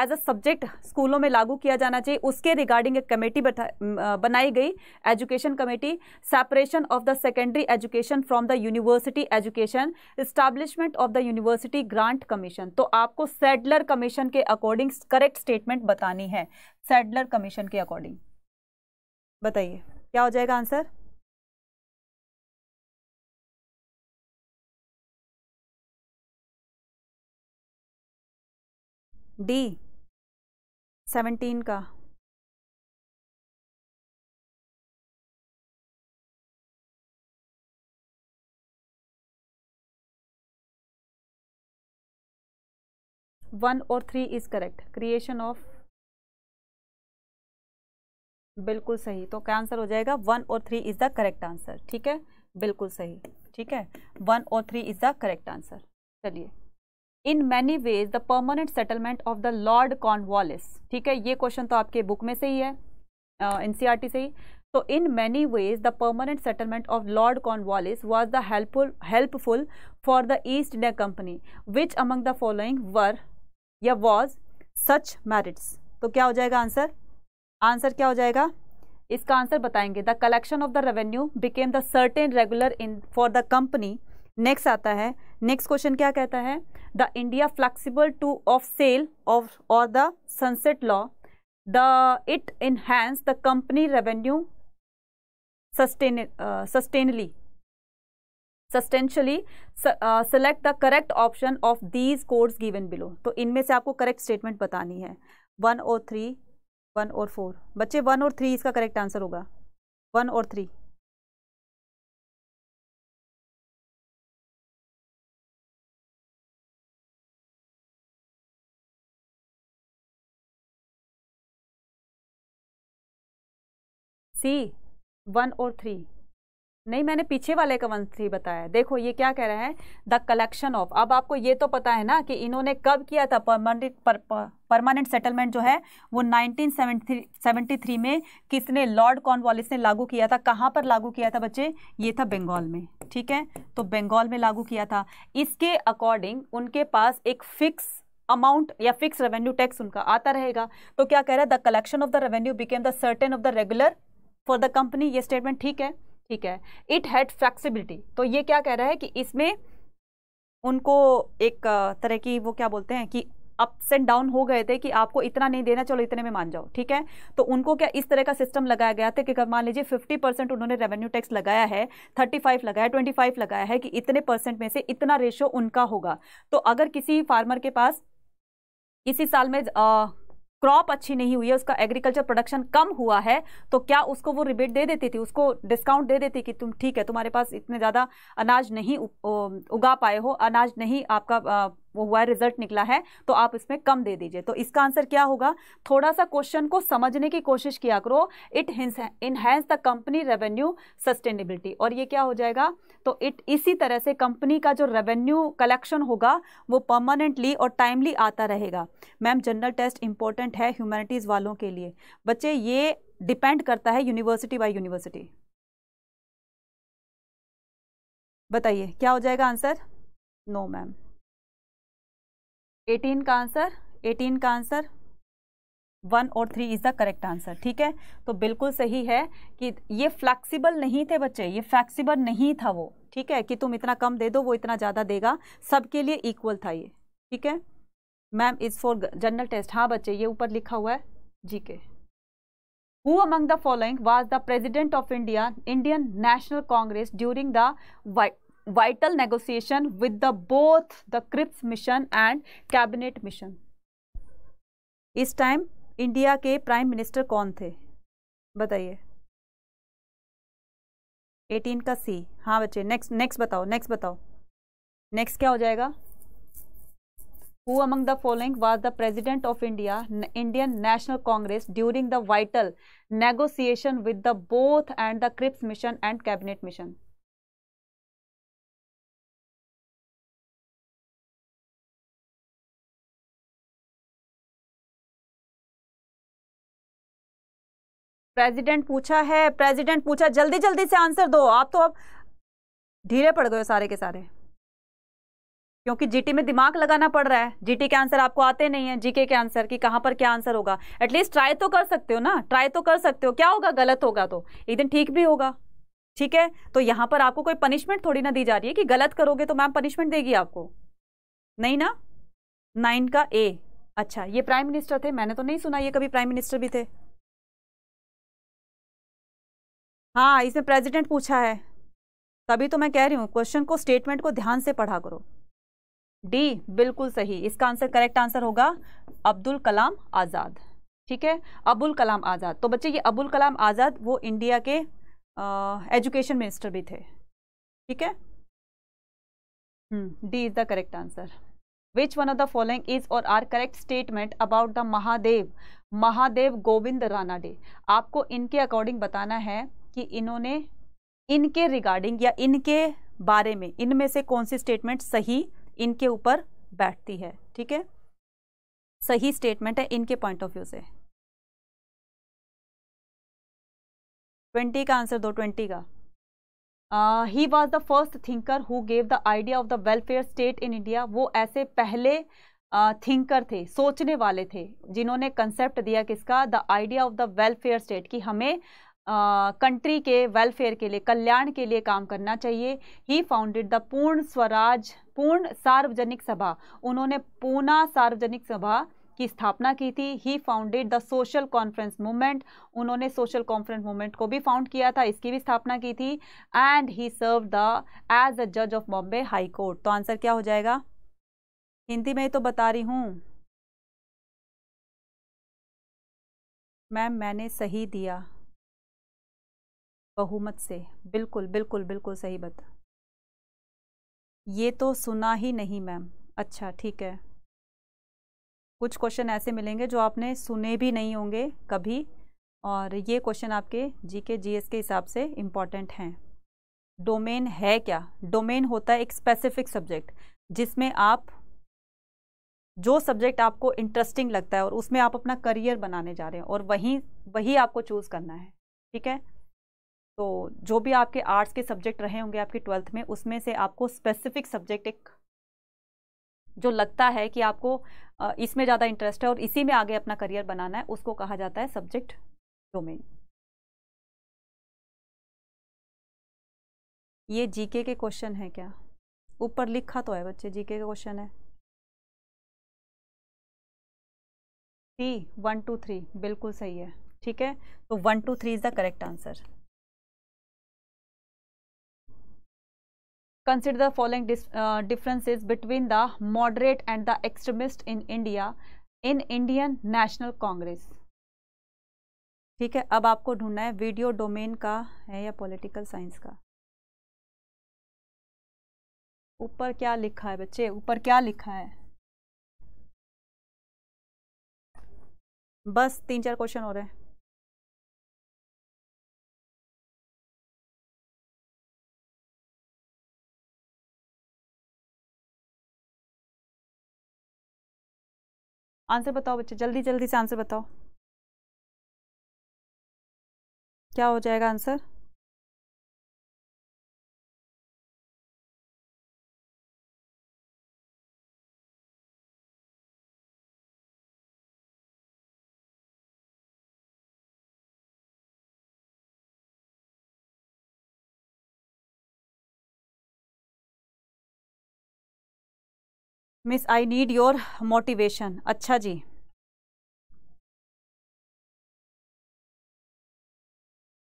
एज अ सब्जेक्ट स्कूलों में लागू किया जाना चाहिए उसके रिगार्डिंग एक कमेटी बनाई गई education committee separation of the secondary education from the university education establishment of the university grant commission तो आपको सेडलर कमीशन के अकॉर्डिंग करेक्ट स्टेटमेंट बतानी है सेडलर कमीशन के अकॉर्डिंग बताइए क्या हो जाएगा आंसर डी सेवनटीन का वन और three is correct creation of बिल्कुल सही तो क्या आंसर हो जाएगा वन और three is the correct answer ठीक है बिल्कुल सही ठीक है वन और three is the correct answer चलिए in many ways the permanent settlement of the Lord Cornwallis ठीक है ये क्वेश्चन तो आपके बुक में से ही है एनसीईआरटी टी e से ही तो in many ways the permanent settlement of Lord Cornwallis was the helpful helpful for the East India company which among the following were या वॉज सच मैरिट्स तो क्या हो जाएगा आंसर आंसर क्या हो जाएगा इसका आंसर बताएंगे the collection of the revenue became the certain regular in for the company next आता है नेक्स्ट क्वेश्चन क्या कहता है the India flexible to of sale of और the sunset law the it enhance the company revenue sustain substantially substantially select the correct option of these codes given below तो इनमें से आपको करेक्ट स्टेटमेंट बतानी है वन और three one और four बच्चे वन और थ्री इसका करेक्ट आंसर होगा वन और थ्री सी वन और थ्री नहीं मैंने पीछे वाले का वन थ्री बताया देखो ये क्या कह रहा है द कलेक्शन ऑफ अब आपको ये तो पता है ना कि इन्होंने कब किया था परमानेंट पर, परमानेंट सेटलमेंट जो है वो 1973 में किसने लॉर्ड कॉर्नवालिस ने लागू किया था कहाँ पर लागू किया था बच्चे ये था बंगाल में ठीक है तो बंगाल में लागू किया था इसके अकॉर्डिंग उनके पास एक फिक्स अमाउंट या फिक्स रेवेन्यू टैक्स उनका आता रहेगा तो क्या कह रहा है the collection of the revenue became the certain of the regular for the company ये स्टेटमेंट ठीक है ठीक है इट हैड फ्लेक्सिबिलिटी तो ये क्या कह रहा है कि इसमें उनको एक तरह की वो क्या बोलते हैं कि अप्स एंड डाउन हो गए थे कि आपको इतना नहीं देना चलो इतने में मान जाओ ठीक है तो उनको क्या इस तरह का सिस्टम लगाया गया था कि अगर मान लीजिए 50 परसेंट उन्होंने रेवेन्यू टैक्स लगाया है 35 लगाया 25 लगाया है कि इतने परसेंट में से इतना रेशो उनका होगा तो अगर किसी फार्मर के पास इसी साल में आ, क्रॉप अच्छी नहीं हुई है उसका एग्रीकल्चर प्रोडक्शन कम हुआ है तो क्या उसको वो रिबेट दे देती थी उसको डिस्काउंट दे देती कि तुम ठीक है तुम्हारे पास इतने ज़्यादा अनाज नहीं उगा पाए हो अनाज नहीं आपका वो हुआ रिजल्ट निकला है तो आप इसमें कम दे दीजिए तो इसका आंसर क्या होगा थोड़ा सा क्वेश्चन को समझने की कोशिश किया करो it enhance the company revenue sustainability और ये क्या हो जाएगा तो इट इसी तरह से कंपनी का जो रेवेन्यू कलेक्शन होगा वो परमानेंटली और टाइमली आता रहेगा मैम जनरल टेस्ट इंपॉर्टेंट है ह्यूमैनिटीज़ वालों के लिए बच्चे ये डिपेंड करता है यूनिवर्सिटी बाई यूनिवर्सिटी बताइए क्या हो जाएगा आंसर नो मैम एटीन का आंसर एटीन का आंसर वन और three is the correct answer ठीक है तो बिल्कुल सही है कि ये फ्लैक्सिबल नहीं थे बच्चे ये फ्लैक्सीबल नहीं था वो ठीक है कि तुम इतना कम दे दो वो इतना ज़्यादा देगा सबके लिए इक्वल था ये ठीक है ma'am is for general test हाँ बच्चे ये ऊपर लिखा हुआ है G K among the following was the president of India Indian national congress during the vital vital negotiation with the both the Cripps mission and cabinet mission. इस time India के prime minister कौन थे बताइए 18 का C हाँ बच्चे next next बताओ next बताओ नेक्स्ट क्या हो जाएगा who among the following was the president of india indian national congress during the vital negotiation with the both and the cripps mission and cabinet mission president पूछा है president पूछा जल्दी जल्दी से आंसर दो आप तो अब ढीले पड़ गए सारे के सारे क्योंकि जीटी में दिमाग लगाना पड़ रहा है जीटी के आंसर आपको आते नहीं है जीके के आंसर कि कहाँ पर क्या आंसर होगा एटलीस्ट ट्राई तो कर सकते हो ना ट्राई तो कर सकते हो क्या होगा गलत होगा तो एक दिन ठीक भी होगा ठीक है तो यहाँ पर आपको कोई पनिशमेंट थोड़ी ना दी जा रही है कि गलत करोगे तो मैम पनिशमेंट देगी आपको नहीं ना नाइन का ए अच्छा ये प्राइम मिनिस्टर थे मैंने तो नहीं सुना ये कभी प्राइम मिनिस्टर भी थे हाँ इसमें प्रेसिडेंट पूछा है तभी तो मैं कह रही हूँ क्वेश्चन को स्टेटमेंट को ध्यान से पढ़ा करो डी बिल्कुल सही इसका आंसर करेक्ट आंसर होगा अब्दुल कलाम आज़ाद ठीक है अबुल कलाम आज़ाद तो बच्चे ये अबुल कलाम आज़ाद वो इंडिया के एजुकेशन मिनिस्टर भी थे ठीक है D is the correct answer which one of the following is और are correct statement about the Mahadev Mahadev Govind Ranade आपको इनके अकॉर्डिंग बताना है कि इन्होंने इनके रिगार्डिंग या इनके बारे में इनमें से कौन सी स्टेटमेंट सही इनके ऊपर बैठती है ठीक है सही स्टेटमेंट है इनके पॉइंट ऑफ व्यू से ट्वेंटी का आंसर दो ट्वेंटी का he was the first thinker who gave the idea of the welfare state in India वो ऐसे पहले थिंकर uh, थे सोचने वाले थे जिन्होंने कंसेप्ट दिया किसका the idea of the welfare state कि हमें कंट्री के वेलफेयर के लिए कल्याण के लिए काम करना चाहिए ही फाउंडेड द पूर्ण स्वराज पूर्ण सार्वजनिक सभा उन्होंने पूना सार्वजनिक सभा की स्थापना की थी he founded the social conference movement उन्होंने सोशल कॉन्फ्रेंस मूवमेंट को भी फाउंड किया था इसकी भी स्थापना की थी and he serve the as a जज ऑफ बॉम्बे हाई कोर्ट तो आंसर क्या हो जाएगा हिंदी में ही तो बता रही हूँ मैम मैंने सही दिया बहुमत से बिल्कुल बिल्कुल बिल्कुल सही बता ये तो सुना ही नहीं मैम अच्छा ठीक है कुछ क्वेश्चन ऐसे मिलेंगे जो आपने सुने भी नहीं होंगे कभी और ये क्वेश्चन आपके जीके जीएस के हिसाब से इम्पॉर्टेंट हैं डोमेन है क्या डोमेन होता है एक स्पेसिफिक सब्जेक्ट जिसमें आप जो सब्जेक्ट आपको इंटरेस्टिंग लगता है और उसमें आप अपना करियर बनाने जा रहे हैं और वहीं वही आपको चूज़ करना है ठीक है तो जो भी आपके आर्ट्स के सब्जेक्ट रहे होंगे आपके ट्वेल्थ में उसमें से आपको स्पेसिफिक सब्जेक्ट एक जो लगता है कि आपको इसमें ज़्यादा इंटरेस्ट है और इसी में आगे अपना करियर बनाना है उसको कहा जाता है सब्जेक्ट डोमेन ये जीके के क्वेश्चन है क्या ऊपर लिखा तो है बच्चे जीके के क्वेश्चन है वन टू थ्री बिल्कुल सही है ठीक है तो one two three is the correct answer consider the following dis, uh, differences between the moderate and the extremist in india in indian national congress ठीक है अब आपको ढूंढना है वीडियो डोमेन का है या पॉलिटिकल साइंस का ऊपर क्या लिखा है बच्चे ऊपर क्या लिखा है बस तीन चार क्वेश्चन हो रहे हैं आंसर बताओ बच्चे जल्दी जल्दी से आंसर बताओ क्या हो जाएगा answer miss I need your motivation अच्छा जी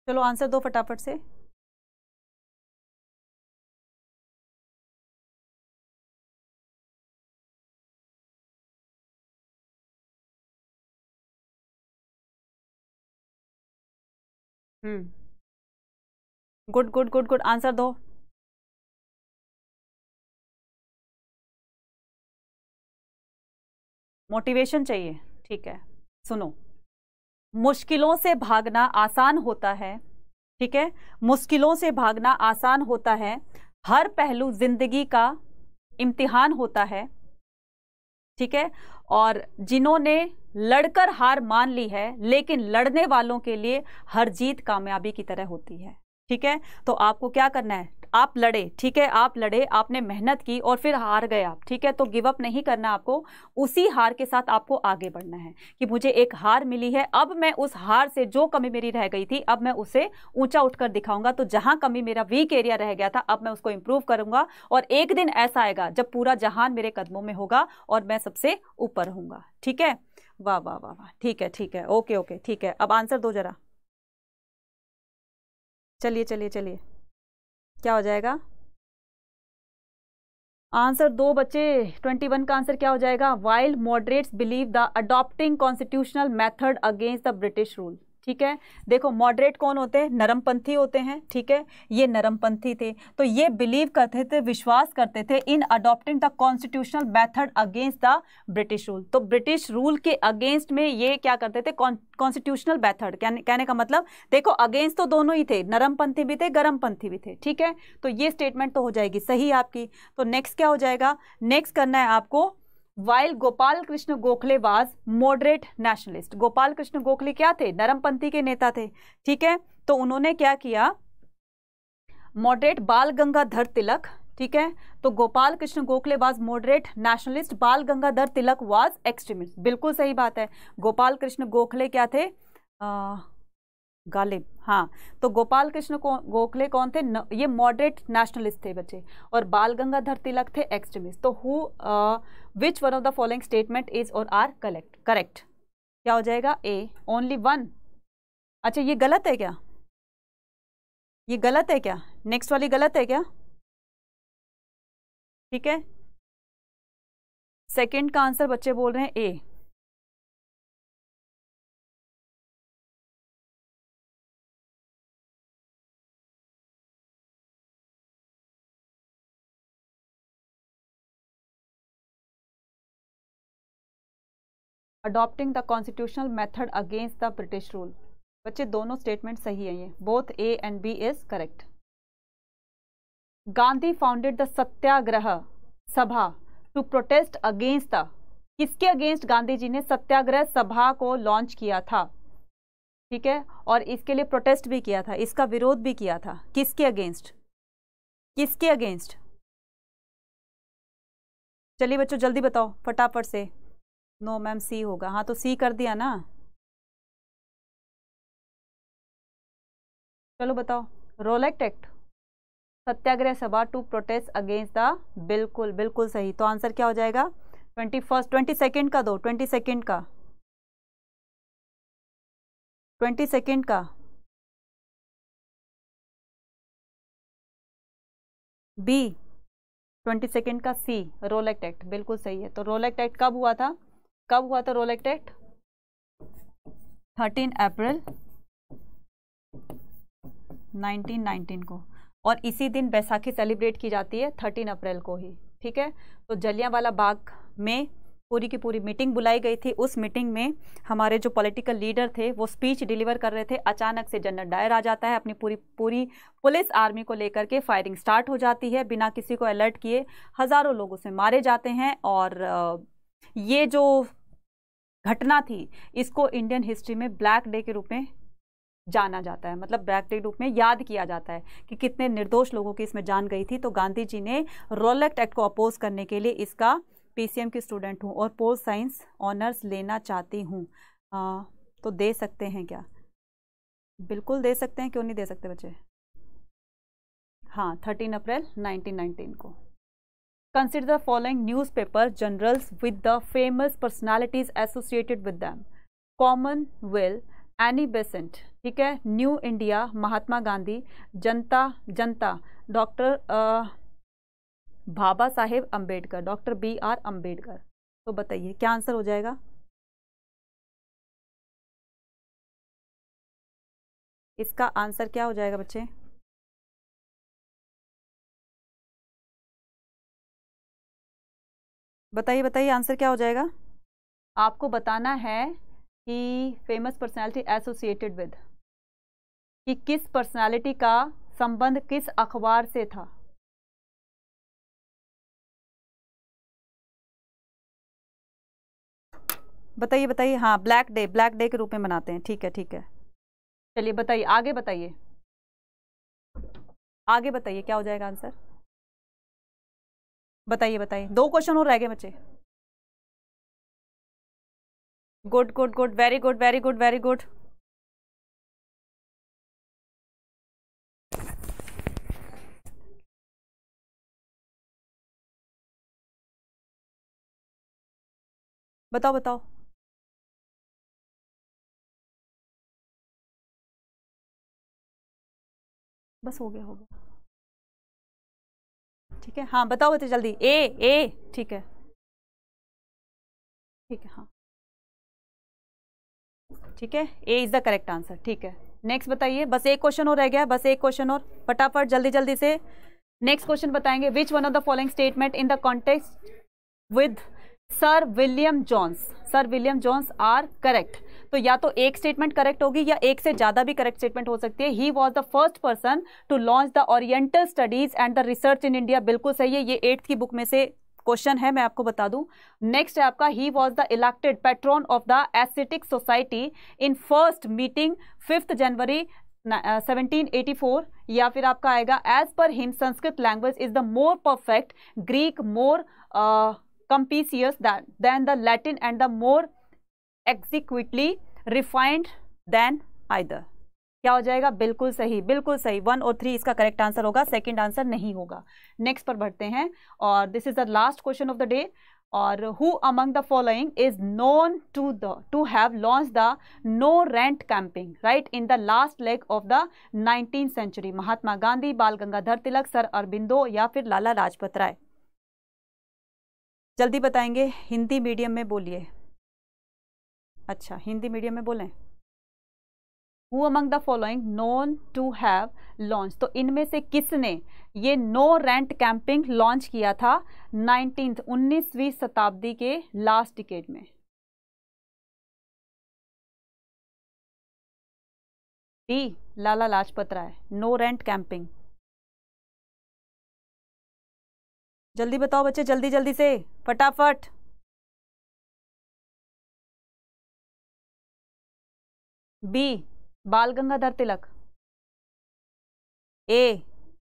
चलो आंसर दो फटाफट से hmm good good good good answer दो मोटिवेशन चाहिए ठीक है सुनो मुश्किलों से भागना आसान होता है ठीक है मुश्किलों से भागना आसान होता है हर पहलू जिंदगी का इम्तिहान होता है ठीक है और जिन्होंने लड़कर हार मान ली है लेकिन लड़ने वालों के लिए हर जीत कामयाबी की तरह होती है ठीक है तो आपको क्या करना है आप लड़े ठीक है आप लड़े आपने मेहनत की और फिर हार गए आप ठीक है तो गिव अप नहीं करना आपको उसी हार के साथ आपको आगे बढ़ना है कि मुझे एक हार मिली है अब मैं उस हार से जो कमी मेरी रह गई थी अब मैं उसे ऊंचा उठकर दिखाऊंगा तो जहां कमी मेरा वीक एरिया रह गया था अब मैं उसको इंप्रूव करूंगा और एक दिन ऐसा आएगा जब पूरा जहान मेरे कदमों में होगा और मैं सबसे ऊपर हूँ ठीक है वाह वाह वाह वाह ठीक है ठीक है ओके ओके ठीक है अब आंसर दो जरा चलिए चलिए चलिए क्या हो जाएगा आंसर दो बच्चे 21 का आंसर क्या हो जाएगा while moderates believe the adopting constitutional method against the British rule ठीक है देखो मॉडरेट कौन होते हैं नरमपंथी होते हैं ठीक है ये नरमपंथी थे तो ये बिलीव करते थे विश्वास करते थे in adopting the constitutional method against the British rule तो ब्रिटिश रूल के अगेंस्ट में ये क्या करते थे कॉन्स्टिट्यूशनल मैथड कहने का मतलब देखो अगेंस्ट तो दोनों ही थे नरमपंथी भी थे गर्मपंथी भी थे ठीक है तो ये स्टेटमेंट तो हो जाएगी सही आपकी तो नेक्स्ट क्या हो जाएगा नेक्स्ट करना है आपको while Gopal Krishna Gokhale was moderate nationalist Gopal Krishna Gokhale क्या थे नरमपंथी के नेता थे ठीक है तो उन्होंने क्या किया मॉडरेट बाल गंगाधर तिलक ठीक है तो Gopal Krishna Gokhale was moderate nationalist Bal Gangadhar Tilak was extremist बिल्कुल सही बात है गोपाल कृष्ण गोखले क्या थे आ, गालिब हाँ तो गोपाल कृष्ण गोखले कौन थे न, ये मॉडरेट नेशनलिस्ट थे बच्चे और बाल गंगाधर तिलक थे एक्सट्रीमिस्ट तो who which one of the following statement is और आर कलेक्ट करेक्ट क्या हो जाएगा ए ओनली वन अच्छा ये गलत है क्या ये गलत है क्या नेक्स्ट वाली गलत है क्या ठीक है सेकेंड का आंसर बच्चे बोल रहे हैं A adopting the constitutional method against the British rule बच्चे दोनों स्टेटमेंट सही है ये both A and B is correct Gandhi founded the Satyagraha Sabha to protest against the किसके अगेंस्ट गांधी जी ने सत्याग्रह सभा को लॉन्च किया था ठीक है और इसके लिए प्रोटेस्ट भी किया था इसका विरोध भी किया था किसके अगेंस्ट किसके अगेंस्ट चलिए बच्चों जल्दी बताओ फटाफट से नो मैम सी होगा हाँ तो सी कर दिया ना चलो बताओ रोलेक्ट act Satyagraha Sabha to protest against the बिल्कुल बिल्कुल सही तो आंसर क्या हो जाएगा ट्वेंटी फर्स्ट ट्वेंटी सेकेंड का दो ट्वेंटी सेकेंड का ट्वेंटी सेकेंड का बी ट्वेंटी सेकेंड का सी रोलेक्ट एक्ट बिल्कुल सही है तो रोलेक्ट एक्ट कब हुआ था कब हुआ था रोलेक्ट एक्ट थर्टीन अप्रैल 1919 को और इसी दिन बैसाखी सेलिब्रेट की जाती है थर्टीन अप्रैल को ही ठीक है तो जलियावाला बाग में पूरी की पूरी मीटिंग बुलाई गई थी उस मीटिंग में हमारे जो पॉलिटिकल लीडर थे वो स्पीच डिलीवर कर रहे थे अचानक से जनरल डायर आ जाता है अपनी पूरी पूरी पुलिस आर्मी को लेकर के फायरिंग स्टार्ट हो जाती है बिना किसी को अलर्ट किए हज़ारों लोग उसमें मारे जाते हैं और ये जो घटना थी इसको इंडियन हिस्ट्री में ब्लैक डे के रूप में जाना जाता है मतलब ब्लैक डे रूप में याद किया जाता है कि कितने निर्दोष लोगों की इसमें जान गई थी तो गांधी जी ने रोलेक्ट एक्ट को अपोज करने के लिए इसका पीसीएम की स्टूडेंट हूँ और पोल साइंस ऑनर्स लेना चाहती हूँ तो दे सकते हैं क्या बिल्कुल दे सकते हैं क्यों नहीं दे सकते बच्चे हाँ थर्टीन अप्रैल नाइनटीन नाइनटीन को Consider the following newspaper journals with the famous personalities associated with them. Common will Annie Besant ठीक है new India Mahatma Gandhi Janata Janata doctor Baba Saheb Ambedkar doctor B R Ambedkar तो बताइए क्या आंसर हो जाएगा इसका आंसर क्या हो जाएगा बच्चे बताइए बताइए आंसर क्या हो जाएगा आपको बताना है कि फेमस पर्सनालिटी एसोसिएटेड विद कि किस पर्सनालिटी का संबंध किस अखबार से था बताइए बताइए हाँ ब्लैक डे ब्लैक डे के रूप में मनाते हैं ठीक है ठीक है चलिए बताइए आगे बताइए आगे बताइए क्या हो जाएगा आंसर बताइए बताइए दो क्वेश्चन और रह गए बच्चे good good good very good very good very good बताओ बताओ बस हो गया हो गया ठीक है हाँ बताओ बताओ जल्दी ए ए ठीक है ठीक है हाँ ठीक है A is the correct answer ठीक है नेक्स्ट बताइए बस एक क्वेश्चन और रह गया बस एक क्वेश्चन और फटाफट जल्दी जल्दी से नेक्स्ट क्वेश्चन बताएंगे which one of the following statement in the context with sir William Jones sir William Jones are correct तो या तो एक स्टेटमेंट करेक्ट होगी या एक से ज़्यादा भी करेक्ट स्टेटमेंट हो सकती है he was the first person to launch the oriental studies and the research in India बिल्कुल सही है ये एट्थ की बुक में से क्वेश्चन है मैं आपको बता दूं नेक्स्ट है आपका he was the elected patron of the Asiatic Society in first meeting fifth January 1784 या फिर आपका आएगा as per him Sanskrit language is the more perfect Greek more copious than the Latin and the more exquisitely refined than either क्या हो जाएगा बिल्कुल सही बिल्कुल सही वन और थ्री इसका करेक्ट आंसर होगा सेकेंड आंसर नहीं होगा नेक्स्ट पर बढ़ते हैं और this is the last question of the day और who among the following is known to the to have launch the no rent campaign right in the last leg of the nineteen century Mahatma Gandhi Bal Gangadhar Tilak sir Aurobindo या फिर लाला लाजपत राय जल्दी बताएंगे Hindi medium में बोलिए अच्छा Hindi medium में बोलें who among the following known to have launch तो इनमें से किसने ये नो रेंट कैंपिंग लॉन्च किया था नाइनटीन उन्नीसवीं शताब्दी के लास्ट डिकेड में D Lala Lajpat Rai no rent campaign जल्दी बताओ बच्चे जल्दी जल्दी से फटाफट B Bal Gangadhar Tilak A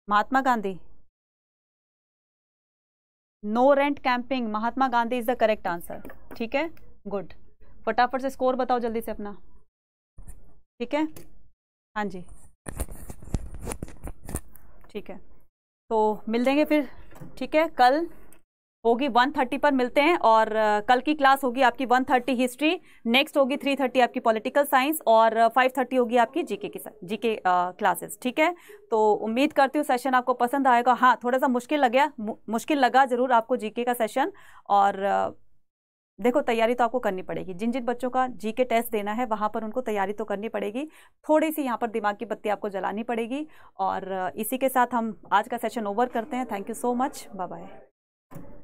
Mahatma Gandhi no rent campaign Mahatma Gandhi is the correct answer ठीक है गुड फटाफट से स्कोर बताओ जल्दी से अपना ठीक है हाँ जी ठीक है तो मिल देंगे फिर ठीक है कल होगी 1:30 पर मिलते हैं और कल की क्लास होगी आपकी 1:30 हिस्ट्री नेक्स्ट होगी 3:30 आपकी पॉलिटिकल साइंस और 5:30 होगी आपकी जीके की जीके क्लासेस ठीक है तो उम्मीद करती हूँ सेशन आपको पसंद आएगा हाँ थोड़ा सा मुश्किल लग गया मुश्किल लगा ज़रूर आपको जीके का सेशन और देखो तैयारी तो आपको करनी पड़ेगी जिन जिन बच्चों का जी के टेस्ट देना है वहाँ पर उनको तैयारी तो करनी पड़ेगी थोड़ी सी यहाँ पर दिमाग की बत्ती आपको जलानी पड़ेगी और इसी के साथ हम आज का सेशन ओवर करते हैं thank you so much bye bye